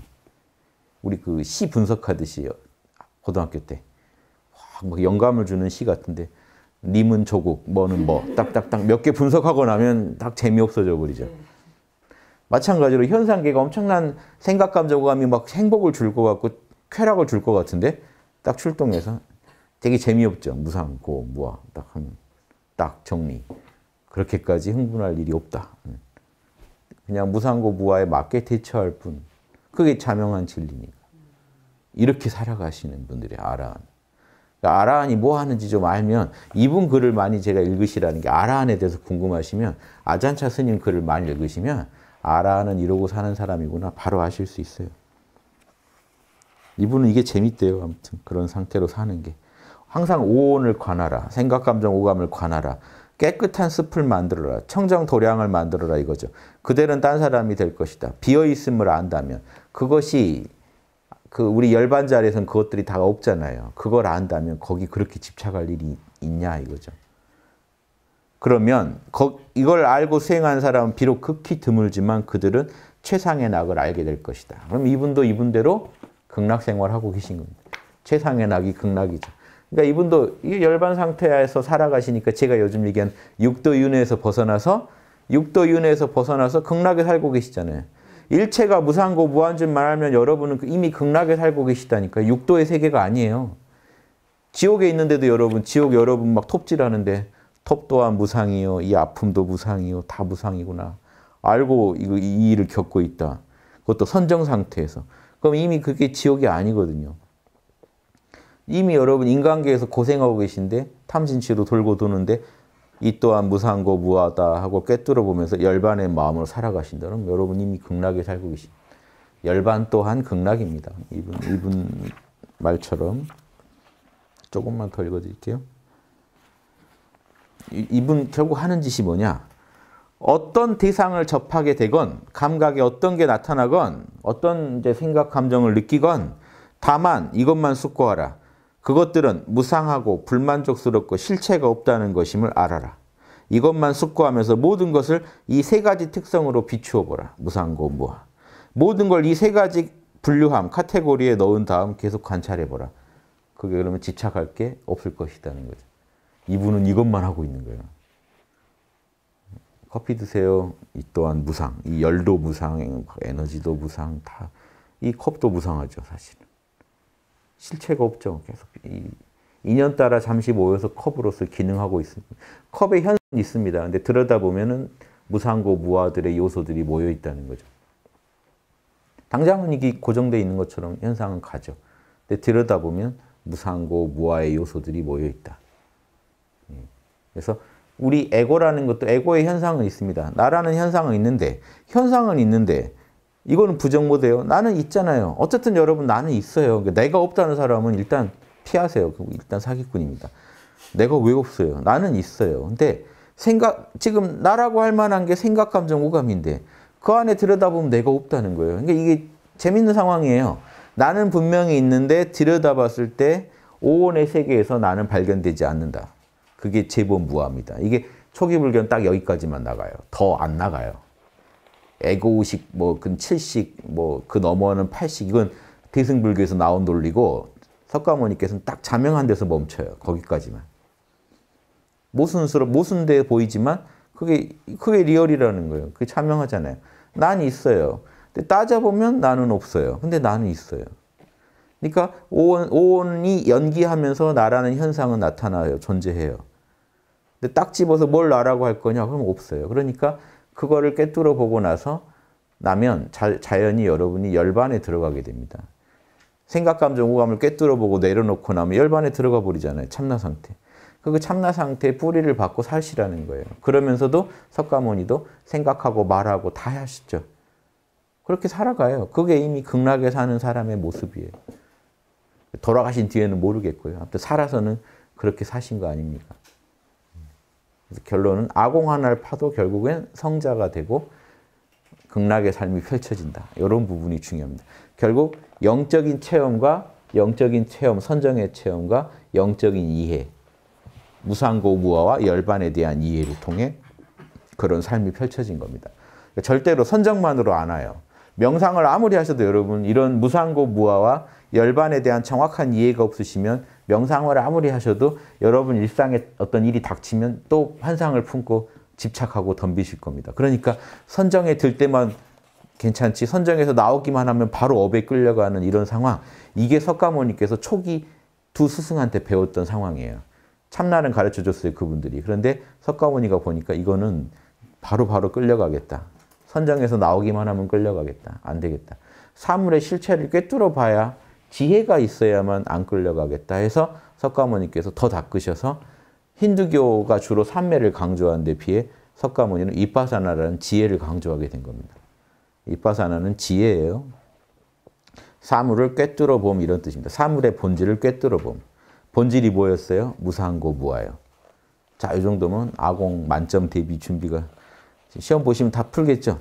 S1: 우리 그 시 분석하듯이 고등학교 때. 막 영감을 주는 시 같은데 님은 조국, 뭐는 뭐, 딱딱딱 몇 개 분석하고 나면 딱 재미없어져 버리죠. 네. 마찬가지로 현상계가 엄청난 생각, 감정감이 막 행복을 줄 것 같고 쾌락을 줄 것 같은데 딱 출동해서 되게 재미없죠. 무상, 고, 무아, 딱, 한, 딱 정리. 그렇게까지 흥분할 일이 없다. 그냥 무상고부와에 맞게 대처할 뿐. 그게 자명한 진리니까. 이렇게 살아가시는 분들이 아라한. 그러니까 아라한이 뭐 하는지 좀 알면 이분 글을 많이 제가 읽으시라는 게 아라한에 대해서 궁금하시면 아잔차 스님 글을 많이 읽으시면 아라한은 이러고 사는 사람이구나 바로 아실 수 있어요. 이분은 이게 재밌대요. 아무튼 그런 상태로 사는 게. 항상 오온을 관하라. 생각, 감정, 오감을 관하라. 깨끗한 숲을 만들어라. 청정 도량을 만들어라 이거죠. 그대는 딴 사람이 될 것이다. 비어있음을 안다면. 그것이 그 우리 열반 자리에서는 그것들이 다 없잖아요. 그걸 안다면 거기 그렇게 집착할 일이 있냐 이거죠. 그러면 이걸 알고 수행한 사람은 비록 극히 드물지만 그들은 최상의 낙을 알게 될 것이다. 그럼 이분도 이분대로 극락 생활하고 계신 겁니다. 최상의 낙이 극락이죠. 그러니까 이분도 이 열반 상태에서 살아가시니까 제가 요즘 얘기한 육도윤회에서 벗어나서 육도윤회에서 벗어나서 극락에 살고 계시잖아요. 일체가 무상고 무한줄 말하면 여러분은 그 이미 극락에 살고 계시다니까 육도의 세계가 아니에요. 지옥에 있는데도 여러분 지옥 여러분 막 톱질하는데 톱도한 무상이요 이 아픔도 무상이요 다 무상이구나 알고 이거 이 일을 겪고 있다. 그것도 선정 상태에서 그럼 이미 그게 지옥이 아니거든요. 이미 여러분 인간계에서 고생하고 계신데 탐진치로 돌고 도는데 이 또한 무상한 무하다 하고 꿰뚫어 보면서 열반의 마음으로 살아가신다면 여러분 이미 극락에 살고 계신 열반 또한 극락입니다. 이분 이분 말처럼 조금만 더 읽어드릴게요. 이분 결국 하는 짓이 뭐냐? 어떤 대상을 접하게 되건 감각에 어떤 게 나타나건 어떤 이제 생각 감정을 느끼건 다만 이것만 숙고하라. 그것들은 무상하고 불만족스럽고 실체가 없다는 것임을 알아라. 이것만 숙고하면서 모든 것을 이 세 가지 특성으로 비추어 보라. 무상고 무하. 모든 걸 이 세 가지 분류함, 카테고리에 넣은 다음 계속 관찰해 보라. 그게 그러면 집착할 게 없을 것이다는 거죠. 이분은 이것만 하고 있는 거예요. 커피 드세요. 이 또한 무상. 이 열도 무상, 에너지도 무상, 다. 이 컵도 무상하죠, 사실은. 실체가 없죠. 계속 인연 따라 잠시 모여서 컵으로서 기능하고 있습니다. 컵의 현 있습니다. 근데 들여다보면은 무상고 무아들의 요소들이 모여 있다는 거죠. 당장은 이게 고정되 있는 것처럼 현상은 가죠. 근데 들여다보면 무상고 무아의 요소들이 모여 있다. 예. 그래서 우리 에고라는 것도 에고의 현상은 있습니다. 나라는 현상은 있는데 현상은 있는데 이거는 부정 못예요 나는 있잖아요. 어쨌든 여러분 나는 있어요. 그러니까 내가 없다는 사람은 일단 피하세요. 일단 사기꾼입니다. 내가 왜 없어요? 나는 있어요. 근데 생각 지금 나라고 할 만한 게 생각, 감정, 오감인데 그 안에 들여다보면 내가 없다는 거예요. 그러니까 이게 재밌는 상황이에요. 나는 분명히 있는데 들여다봤을 때 오온의 세계에서 나는 발견되지 않는다. 그게 제법무합니다 이게 초기 불견 딱 여기까지만 나가요. 더 안 나가요. 에고식뭐 근칠식 뭐 그 넘어는 팔식 이건 대승불교에서 나온 논리고 석가모니께서는 딱 자명한 데서 멈춰요. 거기까지만. 모순스러 모순돼 보이지만 그게 그게 리얼이라는 거예요. 그게 자명하잖아요. 난 있어요. 근데 따져보면 나는 없어요. 근데 나는 있어요. 그러니까 오온, 이 연기하면서 나라는 현상은 나타나요. 존재해요. 근데 딱 집어서 뭘 나라고 할 거냐? 그럼 없어요. 그러니까 그거를 깨뚫어 보고 나서 나면 자, 자연히 여러분이 열반에 들어가게 됩니다. 생각, 감정, 오감을 깨뚫어 보고 내려놓고 나면 열반에 들어가 버리잖아요. 참나 상태. 그 참나 상태의 뿌리를 받고 사시라는 거예요. 그러면서도 석가모니도 생각하고 말하고 다 하시죠. 그렇게 살아가요. 그게 이미 극락에 사는 사람의 모습이에요. 돌아가신 뒤에는 모르겠고요. 아무튼 살아서는 그렇게 사신 거 아닙니까? 그래서 결론은 아공 하나를 파도 결국엔 성자가 되고 극락의 삶이 펼쳐진다. 이런 부분이 중요합니다. 결국 영적인 체험과 영적인 체험, 선정의 체험과 영적인 이해, 무상고무화와 열반에 대한 이해를 통해 그런 삶이 펼쳐진 겁니다. 그러니까 절대로 선정만으로 안 와요. 명상을 아무리 하셔도 여러분 이런 무상고무화와 열반에 대한 정확한 이해가 없으시면 명상을 아무리 하셔도 여러분 일상에 어떤 일이 닥치면 또 환상을 품고 집착하고 덤비실 겁니다. 그러니까 선정에 들 때만 괜찮지 선정에서 나오기만 하면 바로 업에 끌려가는 이런 상황 이게 석가모니께서 초기 두 스승한테 배웠던 상황이에요. 참나는 가르쳐줬어요 그분들이. 그런데 석가모니가 보니까 이거는 바로 바로 끌려가겠다. 선정에서 나오기만 하면 끌려가겠다. 안 되겠다. 사물의 실체를 꿰뚫어 봐야 지혜가 있어야만 안 끌려가겠다 해서 석가모니께서 더 닦으셔서 힌두교가 주로 삼매를 강조하는 데 비해 석가모니는 이빠사나라는 지혜를 강조하게 된 겁니다. 이빠사나는 지혜예요. 사물을 꿰뚫어 봄 이런 뜻입니다. 사물의 본질을 꿰뚫어 봄. 본질이 뭐였어요? 무상고 무아요. 자, 이 정도면 아공 만점 대비 준비가 시험 보시면 다 풀겠죠?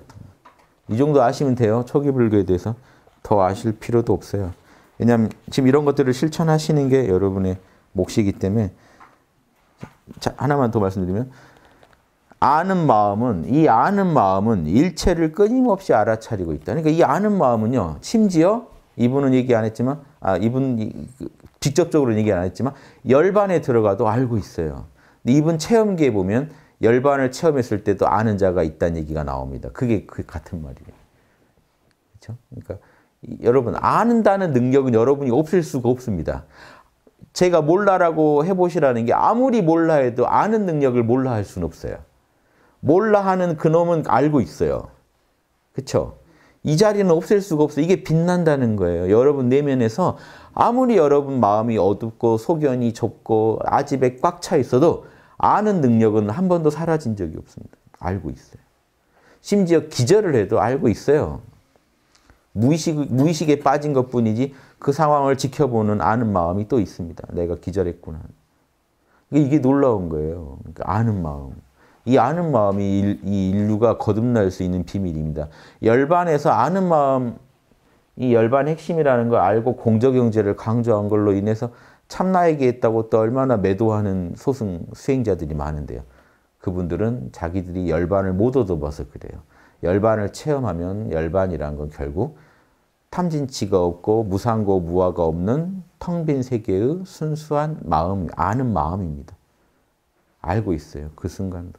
S1: 이 정도 아시면 돼요. 초기 불교에 대해서 더 아실 필요도 없어요. 왜냐하면 지금 이런 것들을 실천하시는 게 여러분의 몫이기 때문에 자, 하나만 더 말씀드리면 아는 마음은 이 아는 마음은 일체를 끊임없이 알아차리고 있다. 그러니까 이 아는 마음은요. 심지어 이분은 얘기 안 했지만 아 이분 그 직접적으로 얘기 안 했지만 열반에 들어가도 알고 있어요. 근데 이분 체험기에 보면 열반을 체험했을 때도 아는 자가 있다는 얘기가 나옵니다. 그게 그 같은 말이에요. 그렇죠? 그러니까 여러분 아는다는 능력은 여러분이 없을 수가 없습니다. 제가 몰라라고 해보시라는 게 아무리 몰라 해도 아는 능력을 몰라 할 수는 없어요. 몰라 하는 그놈은 알고 있어요. 그렇죠? 이 자리는 없앨 수가 없어 이게 빛난다는 거예요. 여러분 내면에서 아무리 여러분 마음이 어둡고 소견이 좁고 아집에 꽉 차 있어도 아는 능력은 한 번도 사라진 적이 없습니다. 알고 있어요. 심지어 기절을 해도 알고 있어요. 무의식, 무의식에 빠진 것뿐이지 그 상황을 지켜보는 아는 마음이 또 있습니다. 내가 기절했구나. 그러니까 이게 놀라운 거예요. 그러니까 아는 마음. 이 아는 마음이 일, 이 인류가 거듭날 수 있는 비밀입니다. 열반에서 아는 마음, 이열반 핵심이라는 걸 알고 공적영제를 강조한 걸로 인해서 참나에게 했다고 또 얼마나 매도하는 소승 수행자들이 많은데요. 그분들은 자기들이 열반을 못 얻어봐서 그래요. 열반을 체험하면 열반이라는 건 결국 탐진치가 없고 무상고 무화가 없는 텅 빈 세계의 순수한 마음, 아는 마음입니다. 알고 있어요. 그 순간도.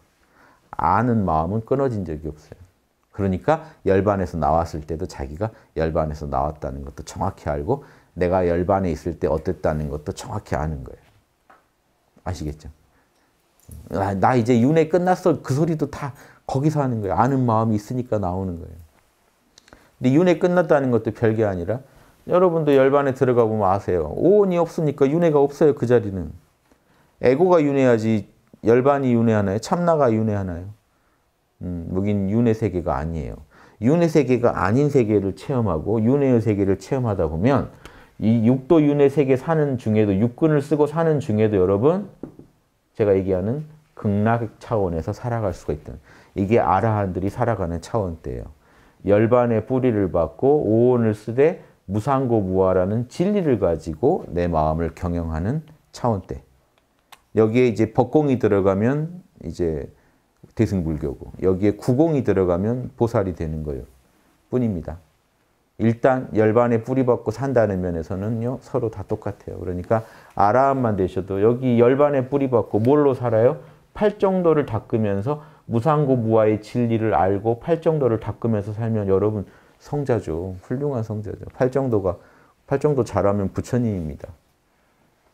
S1: 아는 마음은 끊어진 적이 없어요. 그러니까 열반에서 나왔을 때도 자기가 열반에서 나왔다는 것도 정확히 알고 내가 열반에 있을 때 어땠다는 것도 정확히 아는 거예요. 아시겠죠? 아, 나, 이제 윤회 끝났어. 그 소리도 다 거기서 하는 거예요. 아는 마음이 있으니까 나오는 거예요. 근데 윤회 끝났다는 것도 별게 아니라 여러분도 열반에 들어가 보면 아세요. 오온이 없으니까 윤회가 없어요. 그 자리는. 에고가 윤회하지 열반이 윤회하나요? 참나가 윤회하나요? 음, 여긴 윤회 세계가 아니에요. 윤회 세계가 아닌 세계를 체험하고 윤회의 세계를 체험하다 보면 이 육도 윤회 세계 사는 중에도 육근을 쓰고 사는 중에도 여러분 제가 얘기하는 극락 차원에서 살아갈 수가 있다. 이게 아라한들이 살아가는 차원대예요. 열반의 뿌리를 받고 오온을 쓰되 무상고 무아라는 진리를 가지고 내 마음을 경영하는 차원대. 여기에 이제 법공이 들어가면 이제 대승불교고 여기에 구공이 들어가면 보살이 되는 거예요. 뿐입니다. 일단 열반에 뿌리 받고 산다는 면에서는요 서로 다 똑같아요. 그러니까 아라함만 되셔도 여기 열반에 뿌리 받고 뭘로 살아요? 팔정도를 닦으면서 무상고 부와의 진리를 알고 팔정도를 닦으면서 살면 여러분 성자죠. 훌륭한 성자죠. 팔정도가 팔정도 잘하면 부처님입니다.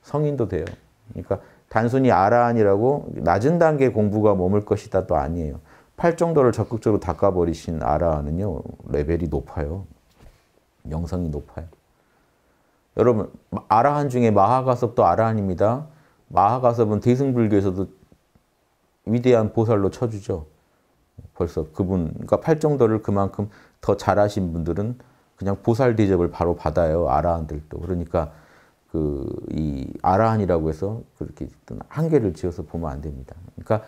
S1: 성인도 돼요. 그러니까 단순히 아라한이라고 낮은 단계 공부가 머물 것이다 또 아니에요. 팔정도를 적극적으로 닦아버리신 아라한은요. 레벨이 높아요. 영성이 높아요. 여러분 아라한 중에 마하가섭도 아라한입니다. 마하가섭은 대승불교에서도 위대한 보살로 쳐주죠. 벌써 그분과 팔정도를 그만큼 더 잘하신 분들은 그냥 보살 대접을 바로 받아요. 아라한들도. 그러니까 그 이 아라한이라고 해서 그렇게 한계를 지어서 보면 안 됩니다. 그러니까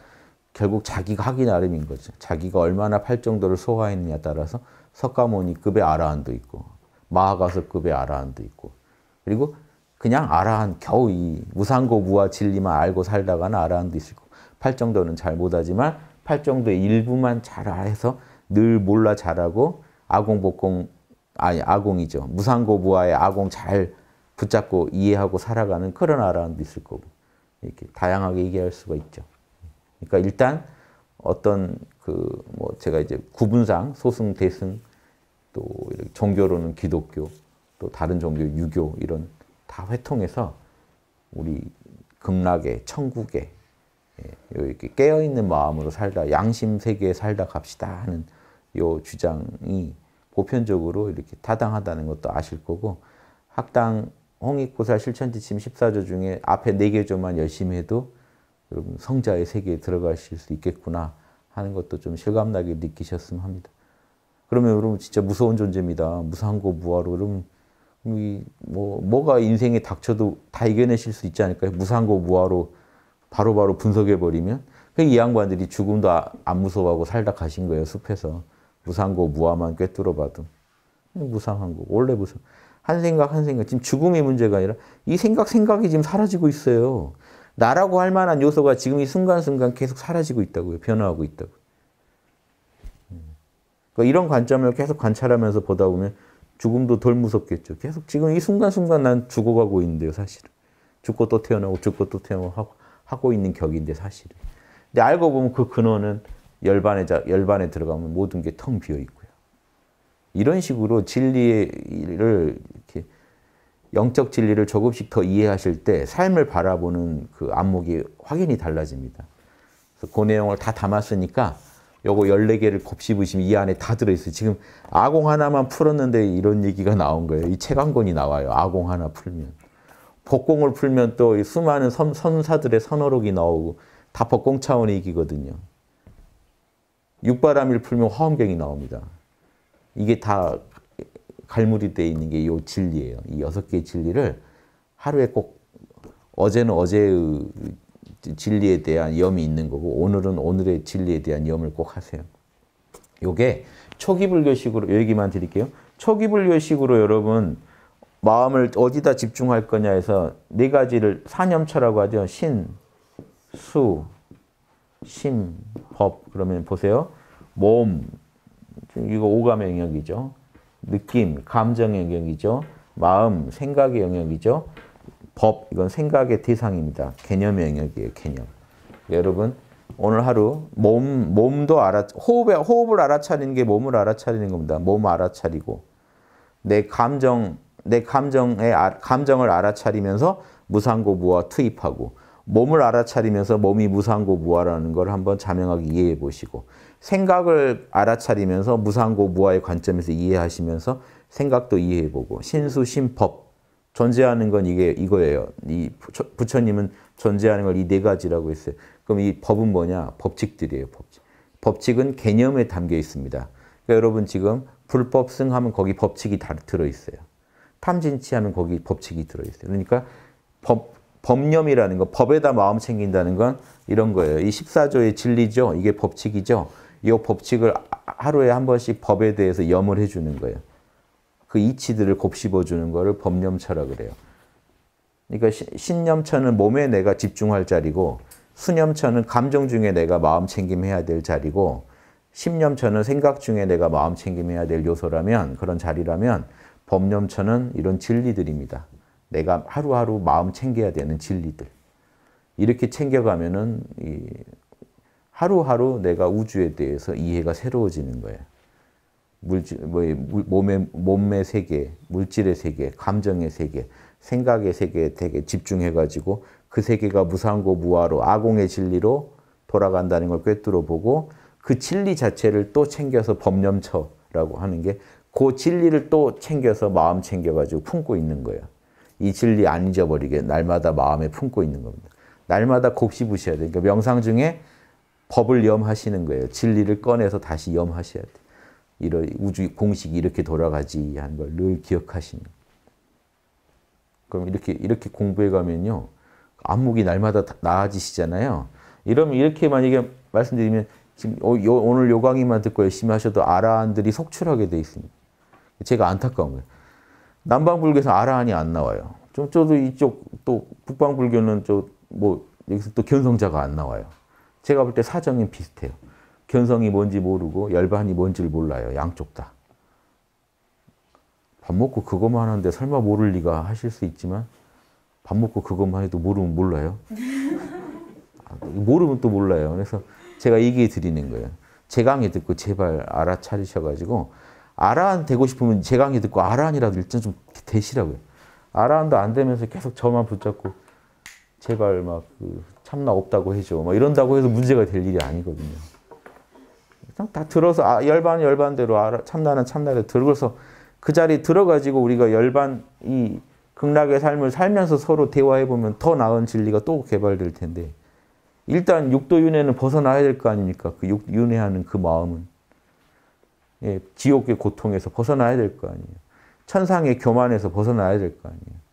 S1: 결국 자기가 하기 나름인 거죠. 자기가 얼마나 팔정도를 소화했느냐 에 따라서 석가모니급의 아라한도 있고 마하가서급의 아라한도 있고 그리고 그냥 아라한 겨우 이 무상고 무아 진리만 알고 살다가는 아라한도 있을 거고 팔 정도는 잘 못하지만 팔 정도의 일부만 잘해서 늘 몰라 잘하고 아공 복공 아니 아공이죠. 무상고부와의 아공 잘 붙잡고 이해하고 살아가는 그런 아라운드 있을 거고 이렇게 다양하게 얘기할 수가 있죠. 그러니까 일단 어떤 그 뭐 제가 이제 구분상 소승 대승 또 종교로는 기독교 또 다른 종교 유교 이런 다 회통해서 우리 극락의 천국의 예, 이렇게 깨어 있는 마음으로 살다 양심 세계에 살다 갑시다 하는 요 주장이 보편적으로 이렇게 타당하다는 것도 아실 거고 학당 홍익고사 실천지침 14조 중에 앞에 4개조만 열심히 해도 여러분 성자의 세계에 들어가실 수 있겠구나 하는 것도 좀 실감나게 느끼셨으면 합니다. 그러면 여러분 진짜 무서운 존재입니다. 무상고 무하로 여러분 뭐 뭐가 인생에 닥쳐도 다 이겨내실 수 있지 않을까요? 무상고 무하로 바로바로 바로 분석해버리면 그 이 양반들이 죽음도 아, 안 무서워하고 살다 가신 거예요, 숲에서. 무상고 무함만 꿰뚫어봐도. 무상한 거, 원래 무상. 한 생각, 한 생각. 지금 죽음의 문제가 아니라 이 생각, 생각이 지금 사라지고 있어요. 나라고 할 만한 요소가 지금 이 순간순간 계속 사라지고 있다고요. 변화하고 있다고. 그러니까 이런 관점을 계속 관찰하면서 보다 보면 죽음도 덜 무섭겠죠. 계속 지금 이 순간순간 난 죽어가고 있는데요, 사실은. 죽고 또 태어나고, 죽고 또 태어나고 하고. 하고 있는 격인데 사실은. 근데 알고 보면 그 근원은 열반에, 열반에 들어가면 모든 게 텅 비어 있고요. 이런 식으로 진리를 이렇게 영적 진리를 조금씩 더 이해하실 때 삶을 바라보는 그 안목이 확연히 달라집니다. 그래서 그 내용을 다 담았으니까 요거 14개를 곱씹으시면 이 안에 다 들어있어요. 지금 아공 하나만 풀었는데 이런 얘기가 나온 거예요. 이책한 권이 나와요. 아공 하나 풀면. 복공을 풀면 또 수많은 선, 선사들의 선어록이 나오고 다 복공 차원의 이기거든요. 육바람일 풀면 화엄경이 나옵니다. 이게 다 갈무리 되 있는 게 이 진리예요. 이 여섯 개의 진리를 하루에 꼭 어제는 어제의 진리에 대한 염이 있는 거고 오늘은 오늘의 진리에 대한 염을 꼭 하세요. 요게 초기 불교식으로 얘기만 드릴게요. 초기 불교식으로 여러분 마음을 어디다 집중할 거냐 해서 네 가지를 사념처라고 하죠. 신, 수, 심, 법. 그러면 보세요. 몸, 이거 오감의 영역이죠. 느낌, 감정의 영역이죠. 마음, 생각의 영역이죠. 법, 이건 생각의 대상입니다. 개념의 영역이에요, 개념. 여러분, 오늘 하루 몸, 몸도 알아, 호흡에, 호흡을 알아차리는 게 몸을 알아차리는 겁니다. 몸 알아차리고. 내 감정, 내 감정의 아, 감정을 알아차리면서 무상고부와 투입하고 몸을 알아차리면서 몸이 무상고무화라는 걸 한번 자명하게 이해해 보시고 생각을 알아차리면서 무상고무화의 관점에서 이해하시면서 생각도 이해해 보고 신수신법 존재하는 건 이게 이거예요. 이 부처님은 존재하는 걸 이 네 가지라고 했어요. 그럼 이 법은 뭐냐? 법칙들이에요. 법칙. 법칙은 개념에 담겨 있습니다. 그러니까 여러분 지금 불법승 하면 거기 법칙이 다 들어 있어요. 탐진치하는 거기 법칙이 들어있어요. 그러니까 법, 법념이라는 거, 법에다 마음 챙긴다는 건 이런 거예요. 이 14조의 진리죠. 이게 법칙이죠. 이 법칙을 하루에 한 번씩 법에 대해서 염을 해주는 거예요. 그 이치들을 곱씹어주는 거를 법념차라 그래요. 그러니까 신념차는 몸에 내가 집중할 자리고 수념차는 감정 중에 내가 마음 챙김해야 될 자리고 십념차는 생각 중에 내가 마음 챙김해야 될 요소라면 그런 자리라면 법념처는 이런 진리들입니다. 내가 하루하루 마음 챙겨야 되는 진리들. 이렇게 챙겨가면은 하루하루 내가 우주에 대해서 이해가 새로워지는 거예요. 물질, 뭐, 몸의, 몸의 세계, 물질의 세계, 감정의 세계, 생각의 세계에 되게 집중해가지고 그 세계가 무상고 무화로 아공의 진리로 돌아간다는 걸 꿰뚫어 보고 그 진리 자체를 또 챙겨서 법념처라고 하는 게그 진리를 또 챙겨서 마음 챙겨가지고 품고 있는 거예요. 이 진리 안 잊어버리게 날마다 마음에 품고 있는 겁니다. 날마다 곱씹으셔야 돼요. 그러니까 명상 중에 법을 염하시는 거예요. 진리를 꺼내서 다시 염하셔야 돼요. 이런 우주 공식이 이렇게 돌아가지 하는 걸 늘 기억하시는 그럼 이렇게 이렇게 공부해 가면요. 안목이 날마다 나아지시잖아요. 이러면 이렇게 만약에 말씀드리면 지금 어, 오늘 요강의만 듣고 열심히 하셔도 아라한들이 속출하게 돼 있습니다. 제가 안타까운 거예요. 남방불교에서 아라한이 안 나와요. 좀 저도 이쪽 또 북방불교는 저뭐 여기서 또 견성자가 안 나와요. 제가 볼 때 사정이 비슷해요. 견성이 뭔지 모르고 열반이 뭔지를 몰라요. 양쪽 다. 밥 먹고 그것만 하는데 설마 모를 리가 하실 수 있지만 밥 먹고 그것만 해도 모르면 몰라요. 아, 모르면 또 몰라요. 그래서 제가 얘기해 드리는 거예요. 제 강의 듣고 제발 알아차리셔가지고 아라한 되고 싶으면 제 강의 듣고 아라한이라도 일단 좀 되시라고요. 아라한도 안 되면서 계속 저만 붙잡고 제발 막 그 참나 없다고 해줘. 막 뭐 이런다고 해서 문제가 될 일이 아니거든요. 그냥 다 들어서 아, 열반 열반대로 알아, 참나는 참나대로 들어서 그 자리 들어가지고 우리가 열반 이 극락의 삶을 살면서 서로 대화해보면 더 나은 진리가 또 개발될 텐데 일단 육도윤회는 벗어나야 될 거 아닙니까? 그 육, 윤회하는 그 마음은. 예, 지옥의 고통에서 벗어나야 될 거 아니에요. 천상의 교만에서 벗어나야 될 거 아니에요.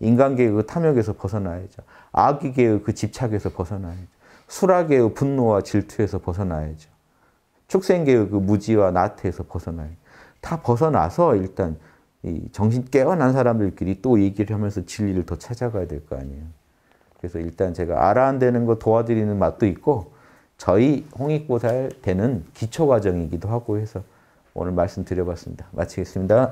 S1: 인간계의 그 탐욕에서 벗어나야죠. 악의계의 그 집착에서 벗어나야죠. 수락의 분노와 질투에서 벗어나야죠. 축생계의 그 무지와 나태에서 벗어나야죠. 다 벗어나서 일단 정신 깨어난 사람들끼리 또 얘기를 하면서 진리를 더 찾아가야 될 거 아니에요. 그래서 일단 제가 알아안되는 거 도와드리는 맛도 있고 저희 홍익고살 되는 기초 과정이기도 하고 해서 오늘 말씀 드려봤습니다. 마치겠습니다.